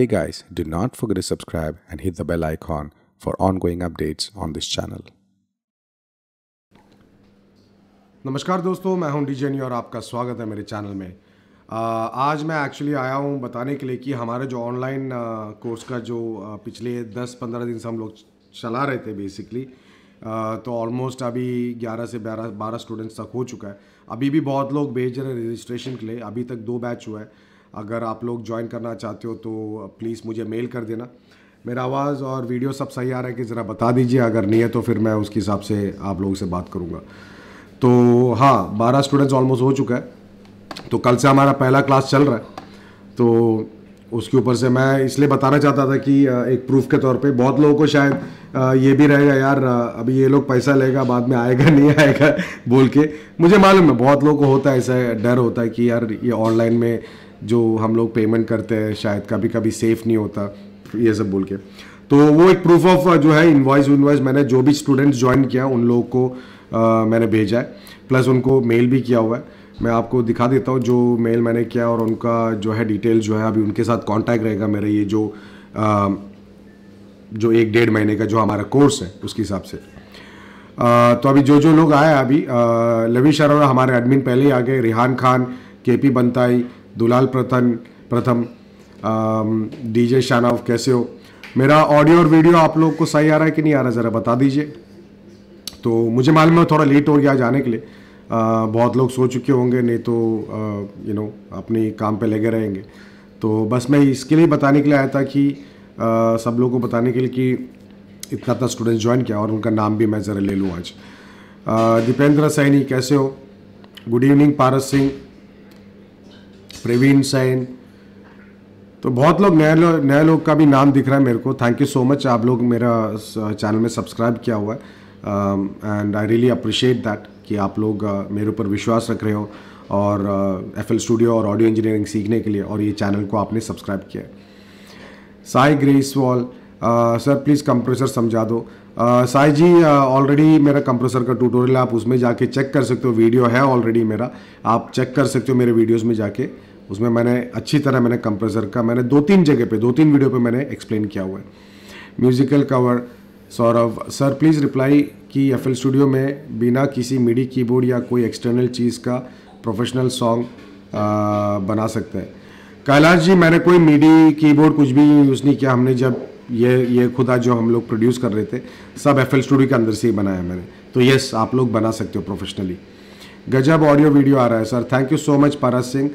Hey guys, do not forget to subscribe and hit the bell icon for ongoing updates on this channel. नमस्कार दोस्तों मैं हूं डीजेनी और आपका स्वागत है मेरे चैनल में आज मैं एक्चुअली आया हूं बताने के लिए कि हमारे जो ऑनलाइन कोर्स का जो पिछले 10-15 दिन से हम लोग चला रहे थे बेसिकली तो ऑलमोस्ट अभी 11 से 12 12 स्टूडेंट्स तक हो चुका है अभी भी बहुत लोग भेज रहे हैं रजिस्ट्रेशन के लिए अभी तक दो बैच हुआ है अगर आप लोग ज्वाइन करना चाहते हो तो प्लीज़ मुझे मेल कर देना मेरा आवाज़ और वीडियो सब सही आ रहा है कि ज़रा बता दीजिए अगर नहीं है तो फिर मैं उसके हिसाब से आप लोगों से बात करूँगा तो हाँ बारह स्टूडेंट्स ऑलमोस्ट हो चुका है तो कल से हमारा पहला क्लास चल रहा है तो उसके ऊपर से मैं इसलिए बताना चाहता था कि एक प्रूफ के तौर पे बहुत लोगों को शायद ये भी रहेगा यार अभी ये लोग पैसा लेगा बाद में आएगा नहीं आएगा बोल के मुझे मालूम है बहुत लोगों को होता है ऐसा डर होता है कि यार ये ऑनलाइन में जो हम लोग पेमेंट करते हैं शायद कभी कभी सेफ नहीं होता ये सब बोल के तो वो एक प्रूफ ऑफ जो है इन्वाइस इन्वाइस मैंने जो भी स्टूडेंट्स ज्वाइन किया उन लोगों को आ, मैंने भेजा है प्लस उनको मेल भी किया हुआ है मैं आपको दिखा देता हूँ जो मेल मैंने किया और उनका जो है डिटेल जो है अभी उनके साथ कॉन्टैक्ट रहेगा मेरा ये जो आ, जो एक डेढ़ महीने का जो हमारा कोर्स है उसके हिसाब से आ, तो अभी जो जो लोग आए अभी लवी शर्मा हमारे एडमिन पहले ही आ गए रिहान खान के पी बंताई दुलाल प्रथन प्रथम डीजे शानाव कैसे हो मेरा ऑडियो और वीडियो आप लोग को सही आ रहा है कि नहीं आ रहा ज़रा बता दीजिए तो मुझे मालूम है थोड़ा लेट हो गया जाने के लिए आ, बहुत लोग सो चुके होंगे नहीं तो यू नो अपने काम पे लगे रहेंगे तो बस मैं इसके लिए बताने के लिए आया था कि आ, सब लोगों को बताने के लिए कि इतना इतना स्टूडेंट ज्वाइन किया और उनका नाम भी मैं ज़रा ले लूँ आज दीपेंद्र सैनी कैसे हो गुड इवनिंग पारस सिंह प्रवीण सैन तो बहुत लोग नए लोग नए लोग का भी नाम दिख रहा है मेरे को थैंक यू सो मच आप लोग मेरा चैनल में सब्सक्राइब किया हुआ है and I really appreciate that कि आप लोग uh, मेरे ऊपर विश्वास रख रहे हो और एफ एल स्टूडियो और ऑडियो इंजीनियरिंग सीखने के लिए और ये चैनल को आपने सब्सक्राइब किया है Sai Grace Wall sir please compressor समझा दो साई जी ऑलरेडी मेरा कंप्रेसर का ट्यूटोरियल आप उसमें जाके चेक कर सकते हो वीडियो है ऑलरेडी मेरा आप चेक कर सकते हो मेरे वीडियोस में जाके उसमें मैंने अच्छी तरह मैंने कंप्रेसर का मैंने दो तीन जगह पे दो तीन वीडियो पे मैंने एक्सप्लेन किया हुआ है musical cover Saurabh sir please reply कि एफ स्टूडियो में बिना किसी मिडी कीबोर्ड या कोई एक्सटर्नल चीज़ का प्रोफेशनल सॉन्ग uh, बना सकते हैं कैलाश जी मैंने कोई मीडी कीबोर्ड कुछ भी यूज़ नहीं किया हमने जब ये ये खुदा जो हम लोग प्रोड्यूस कर रहे थे सब एफ स्टूडियो के अंदर से ही बनाया मैंने तो यस आप लोग बना सकते हो प्रोफेशनली गजब ऑडियो वीडियो आ रहा है sir thank you so much Paras Singh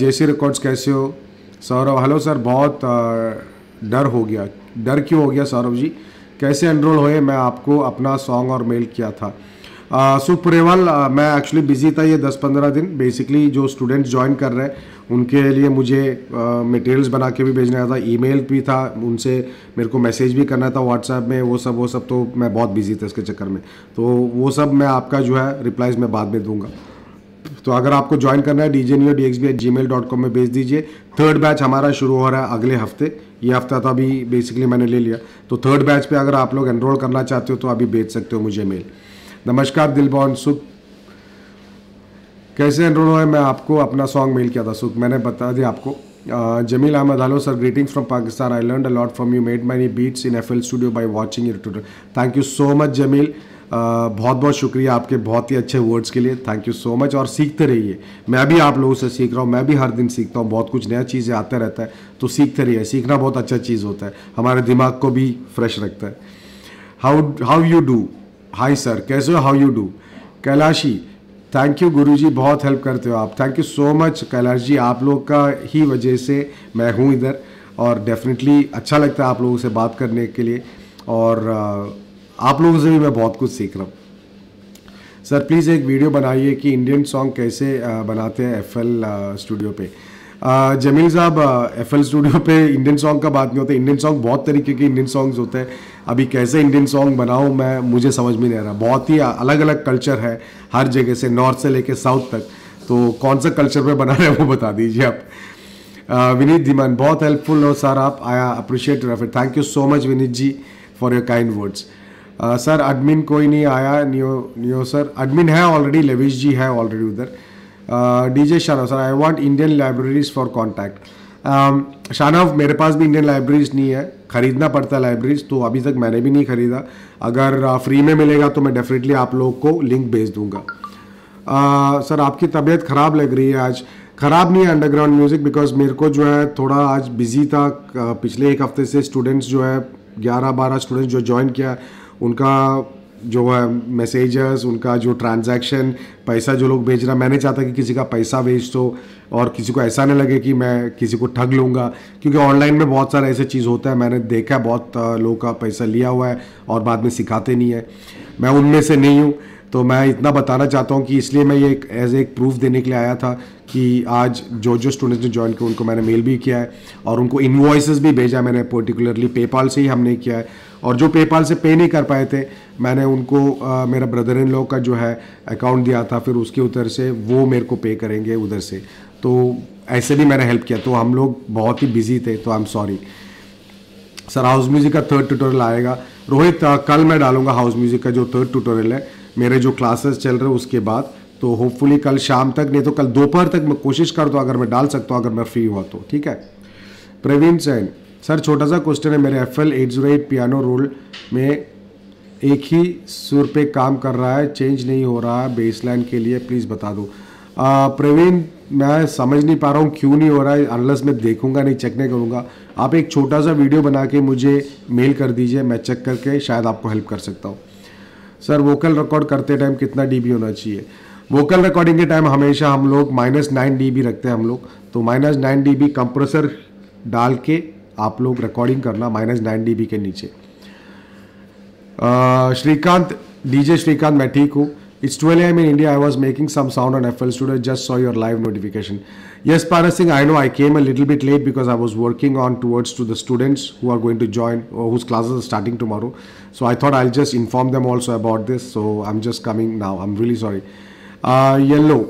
JC records कैसे हो सौरभ हेलो सर बहुत uh, डर हो गया डर क्यों हो गया सौरभ जी कैसे एनरोल हुए मैं आपको अपना सॉन्ग और मेल किया था सुप्रेवल uh, uh, मैं एक्चुअली बिजी था ये 10-15 दिन बेसिकली जो स्टूडेंट्स ज्वाइन कर रहे हैं उनके लिए मुझे मटेरियल्स uh, बना के भी भेजना था ईमेल भी था उनसे मेरे को मैसेज भी करना था व्हाट्सएप में वो सब वो सब तो मैं बहुत बिजी था इसके चक्कर में तो वो सब मैं आपका जो है रिप्लाइज मैं बाद में दूंगा तो अगर आपको ज्वाइन करना है D J new D X B at ji mail dot com में भेज दीजिए थर्ड बैच हमारा शुरू हो रहा है अगले हफ्ते ये हफ्ता तो अभी बेसिकली मैंने ले लिया तो थर्ड बैच पे अगर आप लोग एनरोल करना चाहते हो तो अभी भेज सकते हो मुझे मेल नमस्कार दिलबॉन सुख कैसे एनरोल है मैं आपको अपना सॉन्ग मेल किया था सुख मैंने बता दिया आपको Jameel Ahmad hello sir greetings from Pakistan I learn a lot from you made my beats in F L studio by watching your tutor thank you so much Jameel बहुत बहुत शुक्रिया आपके बहुत ही अच्छे वर्ड्स के लिए थैंक यू सो मच और सीखते रहिए मैं भी आप लोगों से सीख रहा हूँ मैं भी हर दिन सीखता हूँ बहुत कुछ नया चीज़ें आते रहता है तो सीखते रहिए सीखना बहुत अच्छा चीज़ होता है हमारे दिमाग को भी फ्रेश रखता है how how you do hi sir कैसे हो how you do Kailashi thank you गुरुजी बहुत हेल्प करते हो आप thank you so much Kailash ji आप लोग का ही वजह से मैं हूँ इधर और डेफिनेटली अच्छा लगता है आप लोगों से बात करने के लिए और uh, आप लोगों से भी मैं बहुत कुछ सीख रहा हूँ सर प्लीज़ एक वीडियो बनाइए कि इंडियन सॉन्ग कैसे uh, बनाते हैं एफ स्टूडियो uh, पे जमील साहब एफ स्टूडियो पे इंडियन सॉन्ग का बात नहीं होता इंडियन सॉन्ग बहुत तरीके के इंडियन सॉन्ग्स होते हैं अभी कैसे इंडियन सॉन्ग बनाऊँ मैं मुझे समझ में नहीं आ रहा बहुत ही अलग अलग कल्चर है हर जगह से नॉर्थ से लेके साउथ तक तो कौन सा कल्चर में बना रहे हैं वो बता दीजिए आप विनीत धीमान बहुत हेल्पफुल हो सर आप आई अप्रिशिएट फिर thank you so much Vineet ji for your kind words sir admin कोई नहीं आया नियो नियो सर एडमिन है ऑलरेडी लेविश जी है ऑलरेडी उधर DJ Sharma sir I want Indian libraries for contact Shanav um, मेरे पास भी इंडियन लाइब्रेरीज नहीं है ख़रीदना पड़ता है लाइब्रेरीज तो अभी तक मैंने भी नहीं ख़रीदा अगर फ्री uh, में मिलेगा तो मैं डेफिनेटली आप लोग को लिंक भेज दूंगा आ, uh, सर आपकी तबीयत ख़राब लग रही है आज ख़राब नहीं है अंडरग्राउंड म्यूज़िक बिकॉज मेरे को जो है थोड़ा आज बिज़ी था uh, पिछले एक हफ्ते से स्टूडेंट्स जो है ग्यारह बारह स्टूडेंट्स जो ज्वाइन किया उनका जो है मैसेजेस उनका जो ट्रांजैक्शन पैसा जो लोग भेज रहा नहीं चाहता कि किसी का पैसा भेज दो और किसी को ऐसा नहीं लगे कि मैं किसी को ठग लूँगा क्योंकि ऑनलाइन में बहुत सारा ऐसे चीज़ होता है मैंने देखा है बहुत लोगों का पैसा लिया हुआ है और बाद में सिखाते नहीं है मैं उनमें से नहीं हूँ तो मैं इतना बताना चाहता हूँ कि इसलिए मैं ये एक एज एक प्रूफ देने के लिए आया था कि आज जो जो स्टूडेंट्स ने ज्वाइन किया उनको मैंने मेल भी किया है और उनको इन्वॉइस भी भेजा मैंने पर्टिकुलरली पेपाल से ही हमने किया है और जो पेपाल से पे नहीं कर पाए थे मैंने उनको आ, मेरा ब्रदर इन लॉ का जो है अकाउंट दिया था फिर उसके उधर से वो मेरे को पे करेंगे उधर से तो ऐसे भी मैंने हेल्प किया तो हम लोग बहुत ही बिजी थे तो I am sorry sir house music का थर्ड ट्यूटोरियल आएगा रोहित कल मैं डालूंगा हाउस म्यूज़िक का जो थर्ड ट्यूटोरियल है मेरे जो क्लासेस चल रहे उसके बाद तो होपफुली कल शाम तक नहीं तो कल दोपहर तक मैं कोशिश कर दो अगर मैं डाल सकता हूँ अगर मैं फ्री हुआ तो ठीक है प्रवीण सैन सर छोटा सा क्वेश्चन है मेरे F L eight zero eight piano roll में एक ही सुर पे काम कर रहा है चेंज नहीं हो रहा है बेस लाइन के लिए प्लीज़ बता दो प्रवीण मैं समझ नहीं पा रहा हूँ क्यों नहीं हो रहा है अनलस मैं देखूंगा नहीं चेक नहीं करूँगा आप एक छोटा सा वीडियो बना के मुझे मेल कर दीजिए मैं चेक करके शायद आपको हेल्प कर सकता हूँ सर वोकल रिकॉर्ड करते टाइम कितना डी होना चाहिए वोकल रिकॉर्डिंग के टाइम हमेशा हम लोग माइनस नाइन डी रखते हैं हम लोग तो माइनस नाइन डी कंप्रेसर डाल के आप लोग रिकॉर्डिंग करना माइनस नाइन डी के नीचे श्रीकांत डीजे श्रीकांत मैं ठीक हूँ it's twelve I mean India I was making some sound on F L student just saw your live notification yes Paras Singh I know I came a little bit late because I was working on towards to the students who are going to join whose classes starting tomorrow so I thought I just inform them also about this so I am just coming now I am really sorry yellow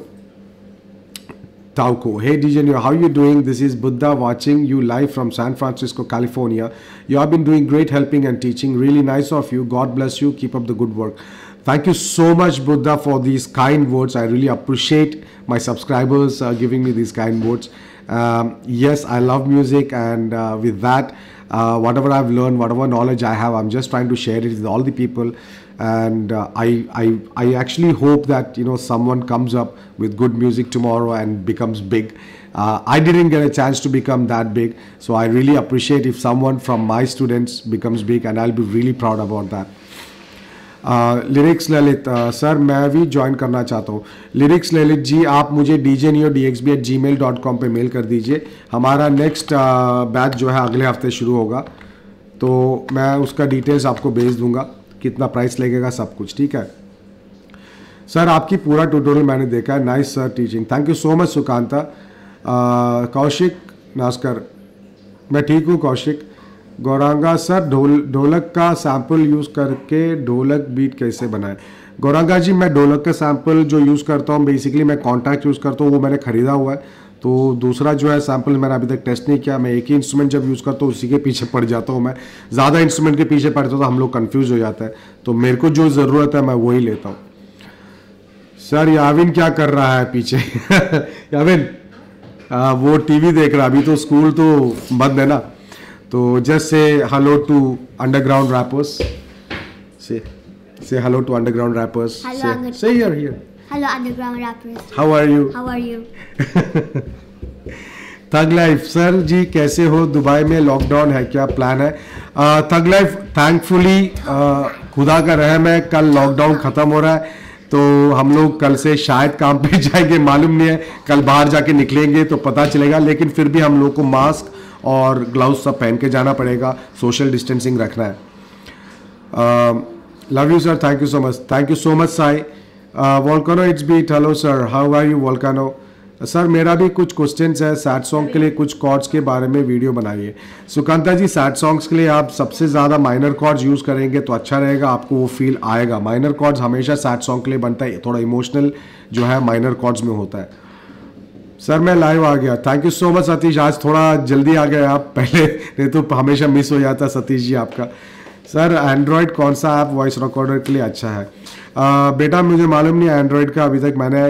Tauko. Hey DJNU, how you doing? This is Buddha watching you live from San Francisco, California. You have been doing great helping and teaching. Really nice of you. God bless you. Keep up the good work. Thank you so much, Buddha, for these kind words. I really appreciate my subscribers uh, giving me these kind words. Um, yes, I love music, and uh, with that, uh, whatever I've learned, whatever knowledge I have, I'm just trying to share it with all the people and uh, I, I, I actually hope that you know someone comes up with good music tomorrow and becomes big. Uh, I didn't get a chance to become that big, so I really appreciate if someone from my students becomes big, and I'll be really proud about that. Lyrics Lalit sir मैं भी join करना चाहता हूँ lyrics Lalit ji आप मुझे D J Neo D X B at ji mail dot com पर mail कर दीजिए हमारा नेक्स्ट बैच जो है अगले हफ्ते शुरू होगा तो मैं उसका डिटेल्स आपको भेज दूंगा कितना प्राइस लगेगा सब कुछ ठीक है सर आपकी पूरा ट्यूटोरियल मैंने देखा है nice sir teaching thank you so much Sukanta Kaushik Naskar मैं ठीक हूँ कौशिक गौरांगा सर ढोल ढोलक का सैंपल यूज़ करके ढोलक बीट कैसे बनाए गौरांगा जी मैं ढोलक का सैंपल जो यूज़ करता हूँ बेसिकली मैं कॉन्टैक्ट यूज़ करता हूँ वो मैंने ख़रीदा हुआ है तो दूसरा जो है सैंपल मैंने अभी तक टेस्ट नहीं किया मैं एक ही इंस्ट्रूमेंट जब यूज़ करता हूँ उसी के पीछे पड़ जाता हूँ मैं ज़्यादा इंस्ट्रूमेंट के पीछे पड़ जाता हूँ तो हम लोग कन्फ्यूज़ हो जाता है तो मेरे को जो ज़रूरत है मैं वही लेता हूँ सर याविन क्या कर रहा है पीछे याविन आ, वो टीवी देख रहा अभी तो स्कूल तो बंद है ना तो just say hello to underground rappers से से हेलो टू अंडरग्राउंड रैपर्स से here here Hello, underground rappers. How are you? How are you? Thug life sir ji कैसे हो दुबई में लॉकडाउन है क्या प्लान है थग लाइफ थैंकफुली खुदा का रहम है कल लॉकडाउन ख़त्म हो रहा है तो हम लोग कल से शायद काम पे जाएंगे मालूम नहीं है कल बाहर जाके निकलेंगे तो पता चलेगा लेकिन फिर भी हम लोग को मास्क और ग्लव्स सब पहन के जाना पड़ेगा सोशल डिस्टेंसिंग रखना है love you sir thank you so much thank you so much Sai Volcano it's beat hello sir how are you Volcano sir मेरा भी कुछ क्वेश्चन है सैड सॉन्ग के लिए कुछ कॉर्ड्स के बारे में वीडियो बनाइए सुकांता जी सैड सॉन्ग्स के लिए आप सबसे ज़्यादा माइनर कॉर्ड्स यूज़ करेंगे तो अच्छा रहेगा आपको वो फील आएगा माइनर कॉर्ड्स हमेशा सैड सॉन्ग के लिए बनता है थोड़ा इमोशनल जो है माइनर कॉर्ड्स में होता है सर मैं लाइव आ गया thank you so much Satish आज थोड़ा जल्दी आ गए आप पहले नहीं तो हमेशा मिस हो जाता सतीश जी आपका सर एंड्रॉयड कौन सा ऐप वॉइस रिकॉर्डर के लिए अच्छा है बेटा मुझे मालूम नहीं है एंड्रॉयड का अभी तक मैंने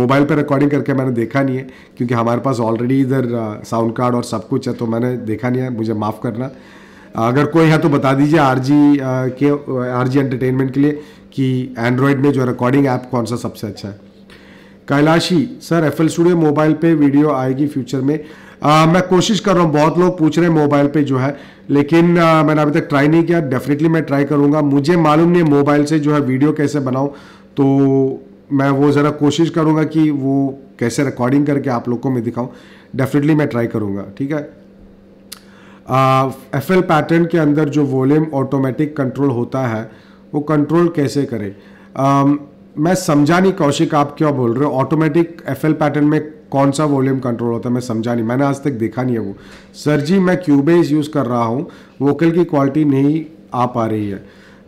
मोबाइल पर रिकॉर्डिंग करके मैंने देखा नहीं है क्योंकि हमारे पास ऑलरेडी इधर साउंड कार्ड और सब कुछ है तो मैंने देखा नहीं है मुझे माफ़ करना अगर कोई है तो बता दीजिए आर जी के आर जी एंटरटेनमेंट के लिए कि एंड्रॉयड में जो रिकॉर्डिंग ऐप कौन सा सबसे अच्छा है Kailashi sir F L studio mobile पे वीडियो आएगी फ्यूचर में आ, मैं कोशिश कर रहा हूँ बहुत लोग पूछ रहे हैं मोबाइल पे जो है लेकिन आ, मैंने अभी तक ट्राई नहीं किया डेफिनेटली मैं ट्राई करूँगा मुझे मालूम नहीं है मोबाइल से जो है वीडियो कैसे बनाऊँ तो मैं वो ज़रा कोशिश करूँगा कि वो कैसे रिकॉर्डिंग करके आप लोग को मैं दिखाऊँ डेफिनेटली मैं ट्राई करूँगा ठीक है एफ एल पैटर्न के अंदर जो वॉल्यूम ऑटोमेटिक कंट्रोल होता है वो कंट्रोल कैसे करें uh, मैं समझा नहीं कौशिक आप क्या बोल रहे हो ऑटोमेटिक एफ एल पैटर्न में कौन सा वॉल्यूम कंट्रोल होता है मैं समझा नहीं मैंने आज तक देखा नहीं है वो सर जी मैं क्यूबेस यूज़ कर रहा हूँ वोकल की क्वालिटी नहीं आ पा रही है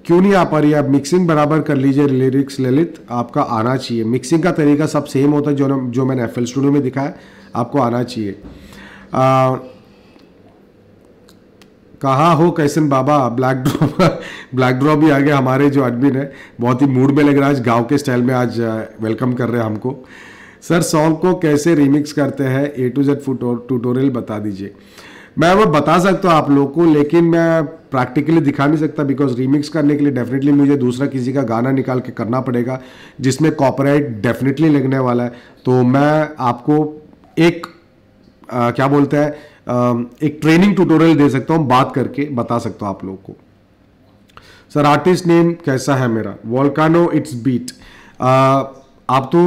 क्यों नहीं आ पा रही है आप मिक्सिंग बराबर कर लीजिए लिरिक्स ललित आपका आना चाहिए मिक्सिंग का तरीका सब सेम होता है जो जो मैंने एफ स्टूडियो में दिखाया आपको आना चाहिए कहा कहाँ हो कैसन बाबा ब्लैक ड्रॉप ब्लैक ड्रॉप भी आ गया हमारे जो एडमिन है बहुत ही मूड में लग रहा है आज गांव के स्टाइल में आज वेलकम कर रहे हैं हमको सर सॉन्ग को कैसे रिमिक्स करते हैं ए टू जेड ट्यूटोरियल बता दीजिए मैं वो बता सकता हूँ आप लोग को लेकिन मैं प्रैक्टिकली दिखा नहीं सकता बिकॉज रीमिक्स करने के लिए डेफिनेटली मुझे दूसरा किसी का गाना निकाल के करना पड़ेगा जिसमें कॉपराइट डेफिनेटली लगने वाला है तो मैं आपको एक आ, क्या बोलते हैं एक ट्रेनिंग ट्यूटोरियल दे सकता हूँ बात करके बता सकता हूँ आप लोग को सर आर्टिस्ट नेम कैसा है मेरा वॉलकानो इट्स बीट आप तो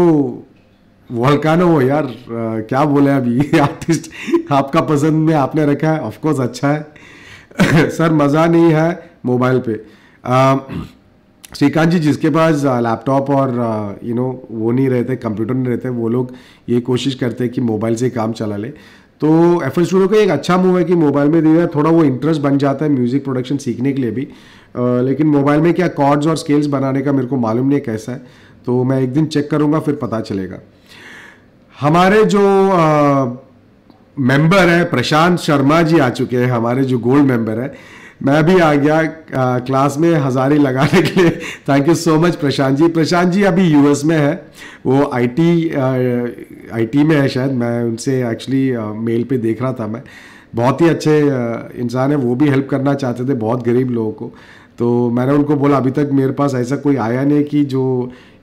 वॉल्कानो हो यार आ, क्या बोले अभी आर्टिस्ट आपका पसंद में आपने रखा है ऑफकोर्स अच्छा है सर मज़ा नहीं है मोबाइल पे श्रीकांत जी जिसके पास लैपटॉप और यू नो वो नहीं रहते कंप्यूटर नहीं रहते वो लोग ये कोशिश करते हैं कि मोबाइल से काम चला ले तो एफ एल स्टूडियो का एक अच्छा मूव है कि मोबाइल में धीरे थोड़ा वो इंटरेस्ट बन जाता है म्यूज़िक प्रोडक्शन सीखने के लिए भी आ, लेकिन मोबाइल में क्या कॉर्ड्स और स्केल्स बनाने का मेरे को मालूम नहीं कैसा है तो मैं एक दिन चेक करूँगा फिर पता चलेगा हमारे जो मेंबर हैं प्रशांत शर्मा जी आ चुके हैं हमारे जो गोल्ड मेंबर हैं मैं भी आ गया आ, क्लास में हज़ारी लगाने के लिए thank you so much Prashant ji Prashant ji अभी यूएस में है वो आईटी आईटी में है शायद मैं उनसे एक्चुअली मेल पे देख रहा था मैं बहुत ही अच्छे इंसान है वो भी हेल्प करना चाहते थे बहुत गरीब लोगों को तो मैंने उनको बोला अभी तक मेरे पास ऐसा कोई आया नहीं कि जो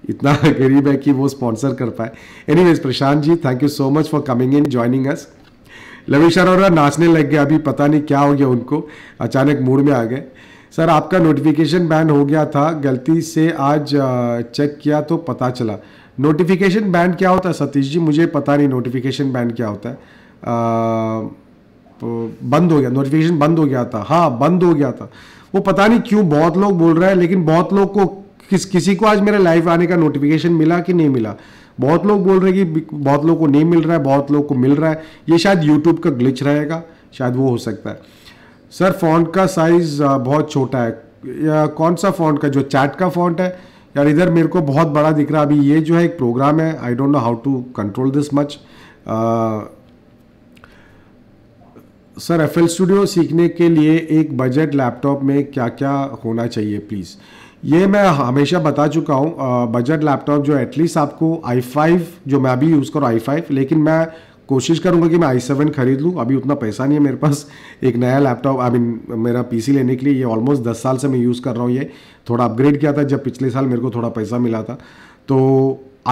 इतना गरीब है कि वो स्पॉन्सर कर पाए anyways Prashant ji thank you so much for coming in joining us Lavesh Arora नाचने लग गया अभी पता नहीं क्या हो गया उनको अचानक मूड में आ गए सर आपका नोटिफिकेशन बैन हो गया था गलती से आज चेक किया तो पता चला नोटिफिकेशन बैन क्या होता है सतीश जी मुझे पता नहीं नोटिफिकेशन बैन क्या होता है आ, तो बंद हो गया नोटिफिकेशन बंद हो गया था हाँ बंद हो गया था वो पता नहीं क्यों बहुत लोग बोल रहे हैं लेकिन बहुत लोग को किस किसी को आज मेरा लाइव आने का नोटिफिकेशन मिला कि नहीं मिला बहुत लोग बोल रहे हैं कि बहुत लोगों को नहीं मिल रहा है बहुत लोगों को मिल रहा है ये शायद यूट्यूब का ग्लिच रहेगा शायद वो हो सकता है सर फॉन्ट का साइज़ बहुत छोटा है या कौन सा फॉन्ट का जो चैट का फॉन्ट है यार इधर मेरे को बहुत बड़ा दिख रहा है अभी ये जो है एक प्रोग्राम है I don't know how to control this much sir F studio सीखने के लिए एक बजट लैपटॉप में क्या क्या होना चाहिए प्लीज़ ये मैं हमेशा बता चुका हूँ बजट लैपटॉप जो एटलीस्ट आपको आई फाइव जो मैं अभी यूज़ करूँ आई फाइव लेकिन मैं कोशिश करूँगा कि मैं आई सेवन खरीद लूँ अभी उतना पैसा नहीं है मेरे पास एक नया लैपटॉप आई मीन मेरा पीसी लेने के लिए ये ऑलमोस्ट दस साल से मैं यूज़ कर रहा हूँ ये थोड़ा अपग्रेड किया था जब पिछले साल मेरे को थोड़ा पैसा मिला था तो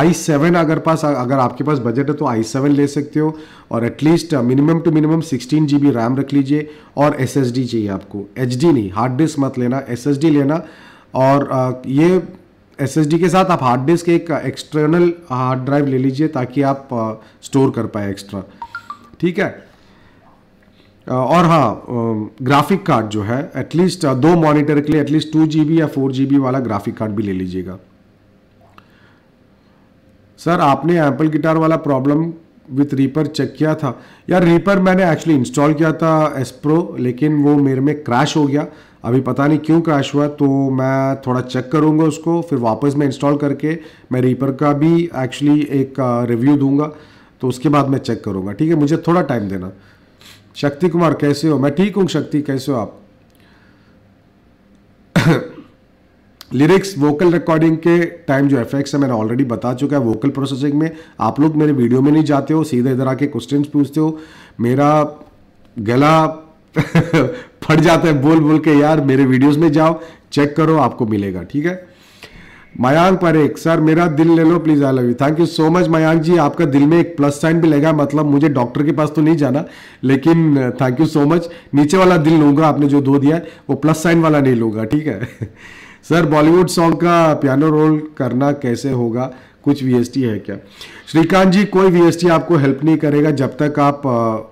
आई सेवन अगर पास अगर आपके पास बजट है तो आई सेवन ले सकते हो और at least minimum two minimum sixteen G B RAM रख लीजिए और एस एस डी चाहिए आपको एच डी नहीं हार्ड डिस्क मत लेना एस एस डी लेना और ये एस के साथ आप हार्ड डिस्क एक एक्सटर्नल हार्ड ड्राइव ले लीजिए ताकि आप स्टोर कर पाए एक्स्ट्रा ठीक है और हाँ ग्राफिक कार्ड जो है एटलीस्ट दो मॉनिटर के लिए एटलीस्ट टू जी या फोर जी वाला ग्राफिक कार्ड भी ले लीजिएगा सर आपने एप्पल गिटार वाला प्रॉब्लम विथ रीपर चेक किया था यार रीपर मैंने एक्चुअली इंस्टॉल किया था एस प्रो लेकिन वो मेरे में क्रैश हो गया अभी पता नहीं क्यों क्रैश हुआ तो मैं थोड़ा चेक करूँगा उसको फिर वापस मैं इंस्टॉल करके मैं रीपर का भी एक्चुअली एक रिव्यू uh, दूंगा तो उसके बाद मैं चेक करूँगा ठीक है मुझे थोड़ा टाइम देना शक्ति कुमार कैसे हो मैं ठीक हूँ शक्ति कैसे हो आप लिरिक्स वोकल रिकॉर्डिंग के टाइम जो एफेक्ट्स है मैंने ऑलरेडी बता चुका है वोकल प्रोसेसिंग में आप लोग मेरे वीडियो में नहीं जाते हो सीधे इधर आके क्वेश्चन पूछते हो मेरा गला फट जाते हैं बोल बोल के यार मेरे वीडियोस में जाओ चेक करो आपको मिलेगा ठीक है मयांक परेख सर मेरा दिल ले लो please I love you thank you so much Mayank ji आपका दिल में एक प्लस साइन भी लगा मतलब मुझे डॉक्टर के पास तो नहीं जाना लेकिन थैंक यू सो मच नीचे वाला दिल लूंगा आपने जो दो दिया वो प्लस साइन वाला नहीं लूंगा ठीक है सर बॉलीवुड सॉन्ग का पियानो रोल करना कैसे होगा कुछ वीएसटी है क्या श्रीकांत जी कोई वीएसटी आपको हेल्प नहीं करेगा जब तक आप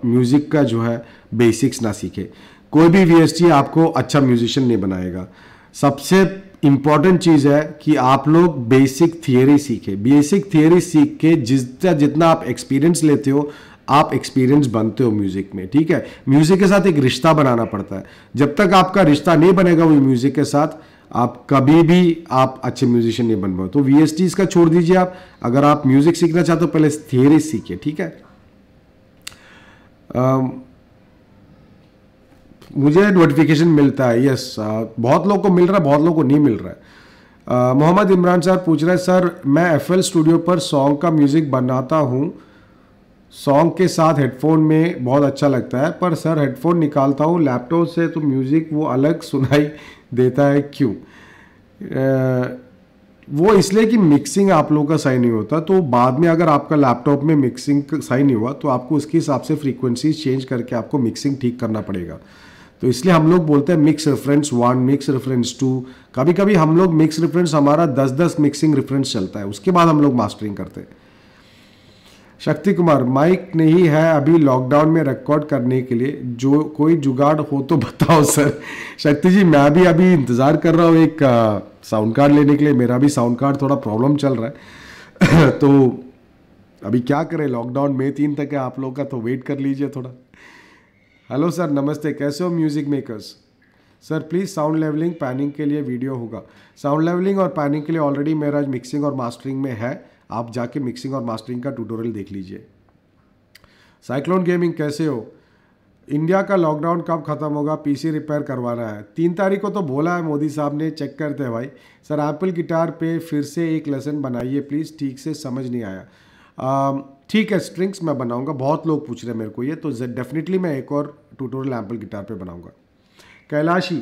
म्यूजिक का जो है बेसिक्स ना सीखे कोई भी वी आपको अच्छा म्यूजिशियन नहीं बनाएगा सबसे इम्पॉर्टेंट चीज़ है कि आप लोग बेसिक थियोरी सीखें बेसिक थियोरी सीख के जितना जितना आप एक्सपीरियंस लेते हो आप एक्सपीरियंस बनते हो म्यूज़िक में ठीक है म्यूज़िक के साथ एक रिश्ता बनाना पड़ता है जब तक आपका रिश्ता नहीं बनेगा वो म्यूज़िक के साथ आप कभी भी आप अच्छे म्यूजिशियन नहीं बन पाओ तो वी एस इसका छोड़ दीजिए आप अगर आप म्यूज़िक सीखना चाहते हो पहले थियोरी सीखिए ठीक है मुझे नोटिफिकेशन मिलता है यस बहुत लोग को मिल रहा है बहुत लोग को नहीं मिल रहा है मोहम्मद इमरान साहब पूछ रहे हैं सर मैं एफ स्टूडियो पर सॉन्ग का म्यूज़िक बनाता हूँ सॉन्ग के साथ हेडफोन में बहुत अच्छा लगता है पर सर हेडफोन निकालता हूँ लैपटॉप से तो म्यूज़िक वो अलग सुनाई देता है क्यों वो इसलिए कि मिक्सिंग आप लोगों का सही नहीं होता तो बाद में अगर आपका लैपटॉप में मिक्सिंग सही नहीं हुआ तो आपको उसके हिसाब से फ्रीक्वेंसी चेंज करके आपको मिक्सिंग ठीक करना पड़ेगा तो इसलिए हम लोग बोलते हैं mix reference one mix reference two कभी कभी हम लोग मिक्स रेफरेंस हमारा दस दस मिक्सिंग रेफरेंस चलता है उसके बाद हम लोग मास्टरिंग करते हैं शक्ति कुमार माइक नहीं है अभी लॉकडाउन में रिकॉर्ड करने के लिए जो कोई जुगाड़ हो तो बताओ सर शक्ति जी मैं भी अभी इंतज़ार कर रहा हूँ एक साउंड कार्ड लेने के लिए मेरा भी साउंड कार्ड थोड़ा प्रॉब्लम चल रहा है तो अभी क्या करें लॉकडाउन मई तीन तक है आप लोग का तो वेट कर लीजिए थोड़ा हेलो सर नमस्ते कैसे हो music makers sir please sound levelling panning के लिए वीडियो होगा साउंड लेवलिंग और पैनिंग के लिए ऑलरेडी मेरा मिक्सिंग और मास्टरिंग में है आप जाके मिक्सिंग और मास्टरिंग का ट्यूटोरियल देख लीजिए साइक्लोन गेमिंग कैसे हो इंडिया का लॉकडाउन कब ख़त्म होगा पीसी रिपेयर करवाना है तीन तारीख को तो बोला है मोदी साहब ने चेक करते हैं भाई सर एप्पल गिटार पे फिर से एक लेसन बनाइए प्लीज़ ठीक से समझ नहीं आया ठीक है स्ट्रिंग्स मैं बनाऊंगा बहुत लोग पूछ रहे हैं मेरे को ये तो डेफिनेटली मैं एक और ट्यूटोरियल एम्पल गिटार पे बनाऊंगा Kailashi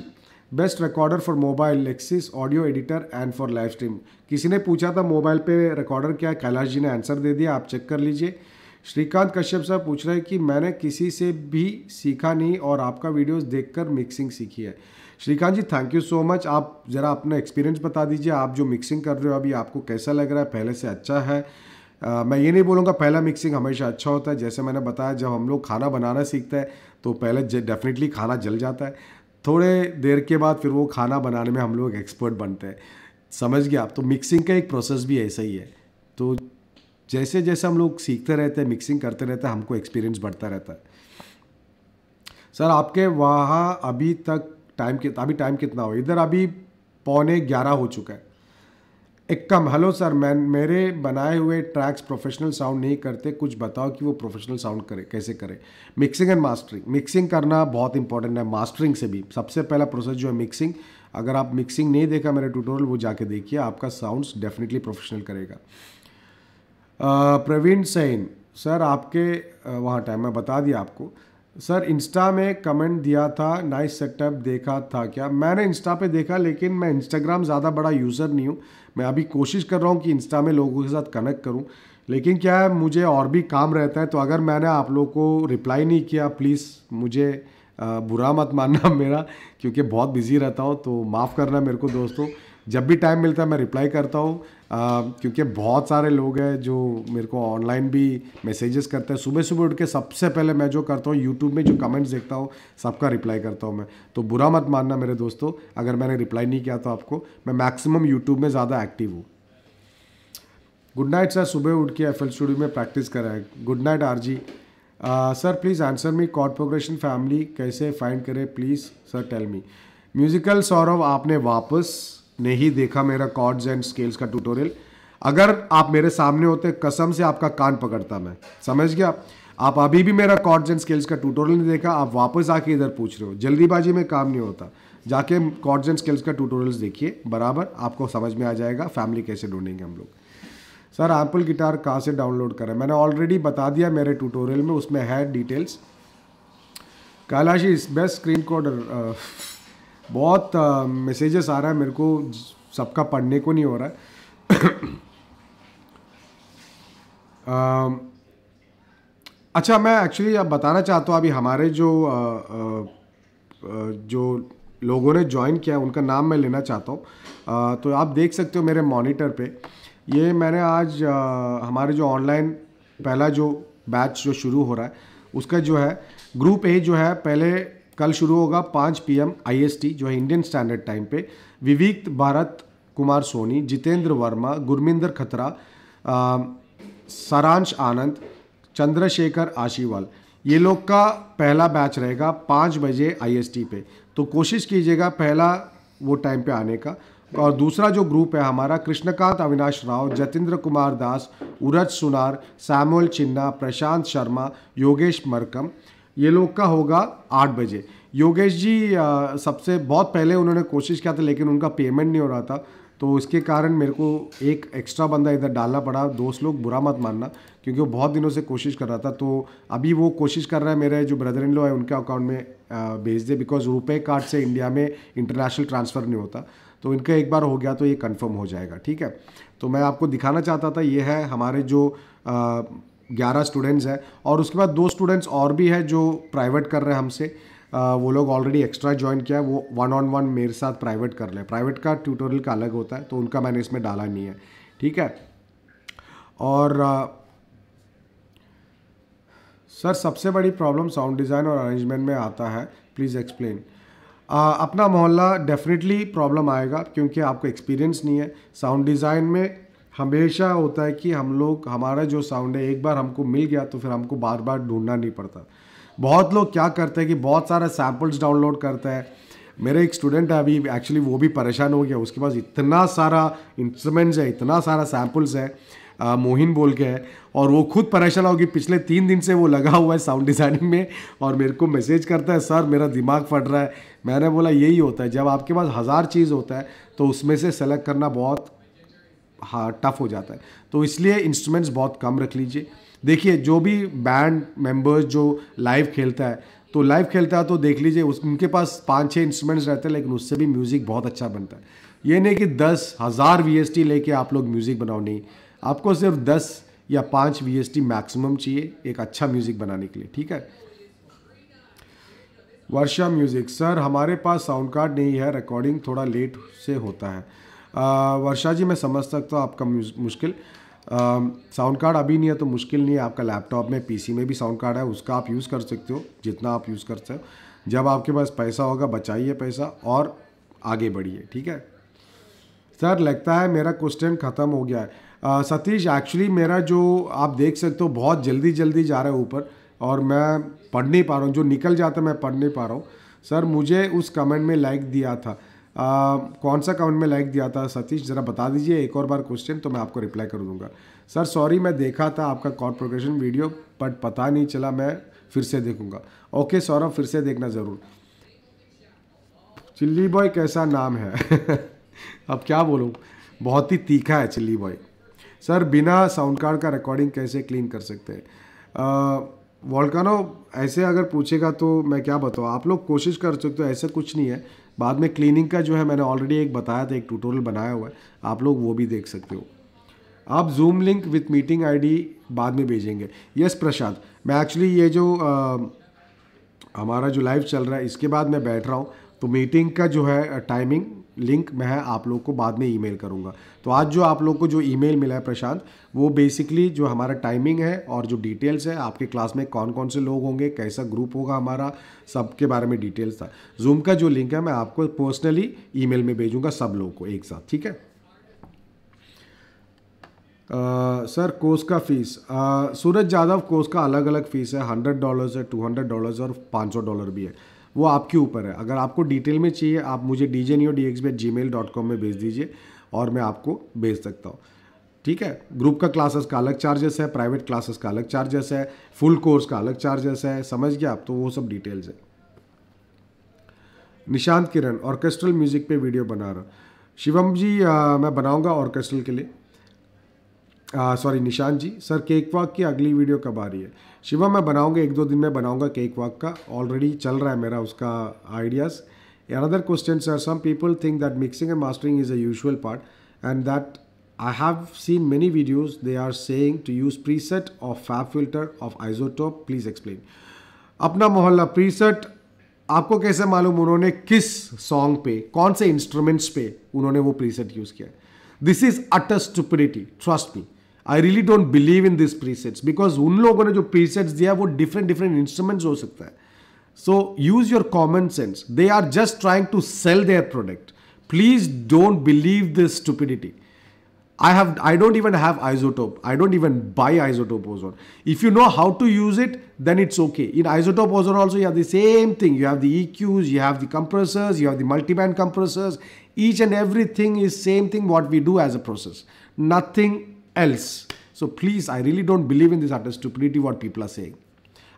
best recorder for mobile Lexis audio editor and for live stream किसी ने पूछा था मोबाइल पे रिकॉर्डर क्या है कैलाश जी ने आंसर दे दिया आप चेक कर लीजिए श्रीकांत कश्यप साहब पूछ रहे हैं कि मैंने किसी से भी सीखा नहीं और आपका वीडियोज़ देख मिक्सिंग सीखी है Shrikant ji thank you so much आप ज़रा अपना एक्सपीरियंस बता दीजिए आप जो मिक्सिंग कर रहे हो अभी आपको कैसा लग रहा है पहले से अच्छा है मैं ये नहीं बोलूँगा पहला मिक्सिंग हमेशा अच्छा होता है जैसे मैंने बताया जब हम लोग खाना बनाना सीखते हैं तो पहले डेफिनेटली खाना जल जाता है थोड़े देर के बाद फिर वो खाना बनाने में हम लोग एक्सपर्ट बनते हैं समझ गया आप तो मिक्सिंग का एक प्रोसेस भी ऐसा ही है तो जैसे जैसे हम लोग सीखते रहते हैं मिक्सिंग करते रहते हैं हमको एक्सपीरियंस बढ़ता रहता है सर आपके वहाँ अभी तक टाइम कितना अभी टाइम कितना हो इधर अभी पौने ग्यारह हो चुका है इक्कम हेलो सर मैं मेरे बनाए हुए ट्रैक्स प्रोफेशनल साउंड नहीं करते कुछ बताओ कि वो प्रोफेशनल साउंड करे कैसे करें मिक्सिंग एंड मास्टरिंग मिक्सिंग करना बहुत इंपॉर्टेंट है मास्टरिंग से भी सबसे पहला प्रोसेस जो है मिक्सिंग अगर आप मिक्सिंग नहीं देखा मेरे ट्यूटोरियल वो जाके देखिए आपका साउंड डेफिनेटली प्रोफेशनल करेगा प्रवीण सैन सर आपके वहाँ टाइम मैं बता दिया आपको सर इंस्टा में कमेंट दिया था नाइस सेटअप देखा था क्या मैंने इंस्टा पे देखा लेकिन मैं इंस्टाग्राम ज़्यादा बड़ा यूज़र नहीं हूँ मैं अभी कोशिश कर रहा हूँ कि इंस्टा में लोगों के साथ कनेक्ट करूँ लेकिन क्या है मुझे और भी काम रहता है तो अगर मैंने आप लोग को रिप्लाई नहीं किया प्लीज़ मुझे बुरा मत मानना मेरा क्योंकि बहुत बिज़ी रहता हूँ तो माफ़ करना मेरे को दोस्तों जब भी टाइम मिलता है मैं रिप्लाई करता हूँ क्योंकि बहुत सारे लोग हैं जो मेरे को ऑनलाइन भी मैसेजेस करते हैं सुबह सुबह उठ के सबसे पहले मैं जो करता हूँ यूट्यूब में जो कमेंट्स देखता हूँ सबका रिप्लाई करता हूँ मैं तो बुरा मत मानना मेरे दोस्तों अगर मैंने रिप्लाई नहीं किया तो आपको मैं मैक्सिमम यूट्यूब में ज़्यादा एक्टिव हूँ गुड नाइट सर सुबह उठ के एफ स्टूडियो में प्रैक्टिस करा है good night R G sir please answer me chord progression family कैसे फाइंड करें please sir tell me musical Saurav आपने वापस नहीं देखा मेरा कॉर्ड्स एंड स्केल्स का ट्यूटोरियल अगर आप मेरे सामने होते कसम से आपका कान पकड़ता मैं समझ गया आप अभी भी मेरा कॉर्ड्स एंड स्केल्स का ट्यूटोरियल नहीं देखा आप वापस आके इधर पूछ रहे हो जल्दीबाजी में काम नहीं होता जाके कॉर्ड्स एंड स्केल्स का ट्यूटोरियल्स देखिए बराबर आपको समझ में आ जाएगा फैमिली कैसे ढूंढेंगे हम लोग सर एम्पल गिटार कहाँ से डाउनलोड करें मैंने ऑलरेडी बता दिया मेरे ट्यूटोरियल में उसमें है details Kailashi best screen recorder बहुत मैसेजेस uh, आ रहा है मेरे को सबका पढ़ने को नहीं हो रहा है आ, um, अच्छा मैं एक्चुअली अब बताना चाहता हूँ अभी हमारे जो आ, uh, आ, uh, जो लोगों ने ज्वाइन किया उनका नाम मैं लेना चाहता हूँ तो आप देख सकते हो मेरे मॉनिटर पे ये मैंने आज हमारे जो ऑनलाइन पहला जो बैच जो शुरू हो रहा है उसका जो है ग्रुप ए जो है पहले कल शुरू होगा पाँच पी एम जो है इंडियन स्टैंडर्ड टाइम पे विवेक भारत कुमार सोनी जितेंद्र वर्मा गुरमिंदर खतरा सारांश आनंद चंद्रशेखर आशीवाल ये लोग का पहला बैच रहेगा पाँच बजे आईएसटी पे तो कोशिश कीजिएगा पहला वो टाइम पे आने का और दूसरा जो ग्रुप है हमारा कृष्णकांत अविनाश राव जतेंद्र कुमार दास उरज सुनार सैमुअल चिन्ना प्रशांत शर्मा योगेश मरकम ये लोग का होगा आठ बजे योगेश जी आ, सबसे बहुत पहले उन्होंने कोशिश किया था लेकिन उनका पेमेंट नहीं हो रहा था तो इसके कारण मेरे को एक एक्स्ट्रा बंदा इधर डालना पड़ा दोस्त लोग बुरा मत मानना क्योंकि वो बहुत दिनों से कोशिश कर रहा था तो अभी वो कोशिश कर रहा है मेरे जो ब्रदर इन लो है उनके अकाउंट में भेज दे बिकॉज रुपए कार्ड से इंडिया में इंटरनेशनल ट्रांसफ़र नहीं होता तो इनका एक बार हो गया तो ये कन्फर्म हो जाएगा ठीक है तो मैं आपको दिखाना चाहता था ये है हमारे जो आ, ग्यारह स्टूडेंट्स हैं और उसके बाद दो स्टूडेंट्स और भी हैं जो प्राइवेट कर रहे हैं हमसे वो लोग ऑलरेडी एक्स्ट्रा ज्वाइन किया है वो वन ऑन वन मेरे साथ प्राइवेट कर ले प्राइवेट का ट्यूटोरियल का अलग होता है तो उनका मैंने इसमें डाला नहीं है ठीक है और सर सबसे बड़ी प्रॉब्लम साउंड डिज़ाइन और अरेंजमेंट में आता है प्लीज़ एक्सप्लेन अपना मोहल्ला डेफिनेटली प्रॉब्लम आएगा क्योंकि आपको एक्सपीरियंस नहीं है साउंड डिज़ाइन में हमेशा होता है कि हम लोग हमारा जो साउंड है एक बार हमको मिल गया तो फिर हमको बार बार ढूंढना नहीं पड़ता बहुत लोग क्या करते हैं कि बहुत सारा सैम्पल्स डाउनलोड करते हैं मेरे एक स्टूडेंट है अभी एक्चुअली वो भी परेशान हो गया उसके पास इतना सारा इंस्ट्रूमेंट्स है इतना सारा सैम्पल्स है आ, मोहिन बोल के है और वो खुद परेशान होगी पिछले तीन दिन से वो लगा हुआ है साउंड डिज़ाइनिंग में और मेरे को मैसेज करता है सर मेरा दिमाग फट रहा है मैंने बोला यही होता है जब आपके पास हज़ार चीज़ होता है तो उसमें से सेलेक्ट करना बहुत हाँ टफ हो जाता है तो इसलिए इंस्ट्रूमेंट्स बहुत कम रख लीजिए देखिए जो भी बैंड मेंबर्स जो लाइव खेलता है तो लाइव खेलता है तो देख लीजिए उस उनके पास पाँच छः इंस्ट्रूमेंट्स रहते हैं लेकिन उससे भी म्यूज़िक बहुत अच्छा बनता है ये नहीं कि दस हज़ार वी लेके आप लोग म्यूज़िक बनाओ नहीं आपको सिर्फ दस या पाँच वी मैक्सिमम चाहिए एक अच्छा म्यूज़िक बनाने के लिए ठीक है वर्षा म्यूज़िक सर हमारे पास साउंड कार्ड नहीं है रिकॉर्डिंग थोड़ा लेट से होता है वर्षा जी मैं समझ सकता हूँ आपका मुश्किल साउंड कार्ड अभी नहीं है तो मुश्किल नहीं है आपका लैपटॉप में पीसी में भी साउंड कार्ड है उसका आप यूज़ कर सकते हो जितना आप यूज़ कर सकते हो जब आपके पास पैसा होगा बचाइए पैसा और आगे बढ़िए ठीक है सर लगता है मेरा क्वेश्चन ख़त्म हो गया है आ, सतीश एक्चुअली मेरा जो आप देख सकते हो बहुत जल्दी जल्दी जा रहा है ऊपर और मैं पढ़ नहीं पा रहा हूँ जो निकल जाता मैं पढ़ नहीं पा रहा हूँ सर मुझे उस कमेंट में लाइक दिया था कौन सा कमेंट में लाइक दिया था सतीश ज़रा बता दीजिए एक और बार क्वेश्चन तो मैं आपको रिप्लाई कर दूंगा सर सॉरी मैं देखा था आपका कॉर्ड प्रोग्रेशन वीडियो बट पता नहीं चला मैं फिर से देखूंगा ओके सौरभ फिर से देखना ज़रूर चिल्ली बॉय कैसा नाम है अब क्या बोलूँ बहुत ही तीखा है चिल्ली बॉय सर बिना साउंड कार्ड का रिकॉर्डिंग कैसे क्लीन कर सकते हैं वॉल्कानो ऐसे अगर पूछेगा तो मैं क्या बताऊँ आप लोग कोशिश कर सकते हो ऐसा कुछ नहीं है बाद में क्लीनिंग का जो है मैंने ऑलरेडी एक बताया था एक ट्यूटोरियल बनाया हुआ है आप लोग वो भी देख सकते हो आप zoom link with meeting ID बाद में भेजेंगे यस प्रशांत मैं एक्चुअली ये जो आ, हमारा जो लाइव चल रहा है इसके बाद मैं बैठ रहा हूँ तो मीटिंग का जो है टाइमिंग लिंक मैं आप लोग को बाद में ईमेल करूंगा तो आज जो आप लोग को जो ईमेल मिला है प्रशांत वो बेसिकली जो हमारा टाइमिंग है और जो डिटेल्स है आपके क्लास में कौन कौन से लोग होंगे कैसा ग्रुप होगा हमारा सब के बारे में डिटेल्स था जूम का जो लिंक है मैं आपको पर्सनली ई में भेजूंगा सब लोगों को एक साथ ठीक है सर सर कोर्स का फीस सूरज यादव कोर्स का अलग अलग फीस है हंड्रेड डॉलर्स है टू हंड्रेड डॉलर्स और पाँच सौ डॉलर भी है वो आपके ऊपर है अगर आपको डिटेल में चाहिए आप मुझे डी जे डी एक्स जी मेल डॉट कॉम में भेज दीजिए और मैं आपको भेज सकता हूँ ठीक है ग्रुप का क्लासेस का अलग चार्जेस है प्राइवेट क्लासेस का अलग चार्जेस है फुल कोर्स का अलग चार्जेस है समझ गया आप तो वो सब डिटेल्स है निशांत किरण ऑर्केस्ट्रल म्यूज़िक पे वीडियो बना रहा शिवम जी आ, मैं बनाऊंगा ऑर्केस्ट्रल के लिए सॉरी निशान जी सर केक वॉक की अगली वीडियो कब आ रही है शिवा मैं बनाऊंगा एक दो दिन में बनाऊंगा केक वॉक का ऑलरेडी चल रहा है मेरा उसका ideas another question sir some people think that mixing and mastering is a usual part and that I have seen many videos they are saying to use preset of FabFilter of iZotope please explain Apna Mohalla preset आपको कैसे मालूम उन्होंने किस song पे कौन से instruments पे उन्होंने वो प्रीसेट यूज किया this is utter stupidity trust me I really don't believe in this presets because उन लोगों ने जो प्रीसेट्स दिया वो डिफरेंट डिफरेंट इंस्ट्रूमेंट्स हो सकता है so use your common sense they are just trying to sell their product please don't believe this stupidity I have I don't even have isotope. I don't even buy isotope ozone. If you know how to use it, then it's okay. In isotope also you have the same thing. You have the EQs, you have the compressors, you have the multi-band compressors. Each and everything is same thing what we do as a process. Nothing else. So please, I really don't believe in this utter stupidity what people are saying.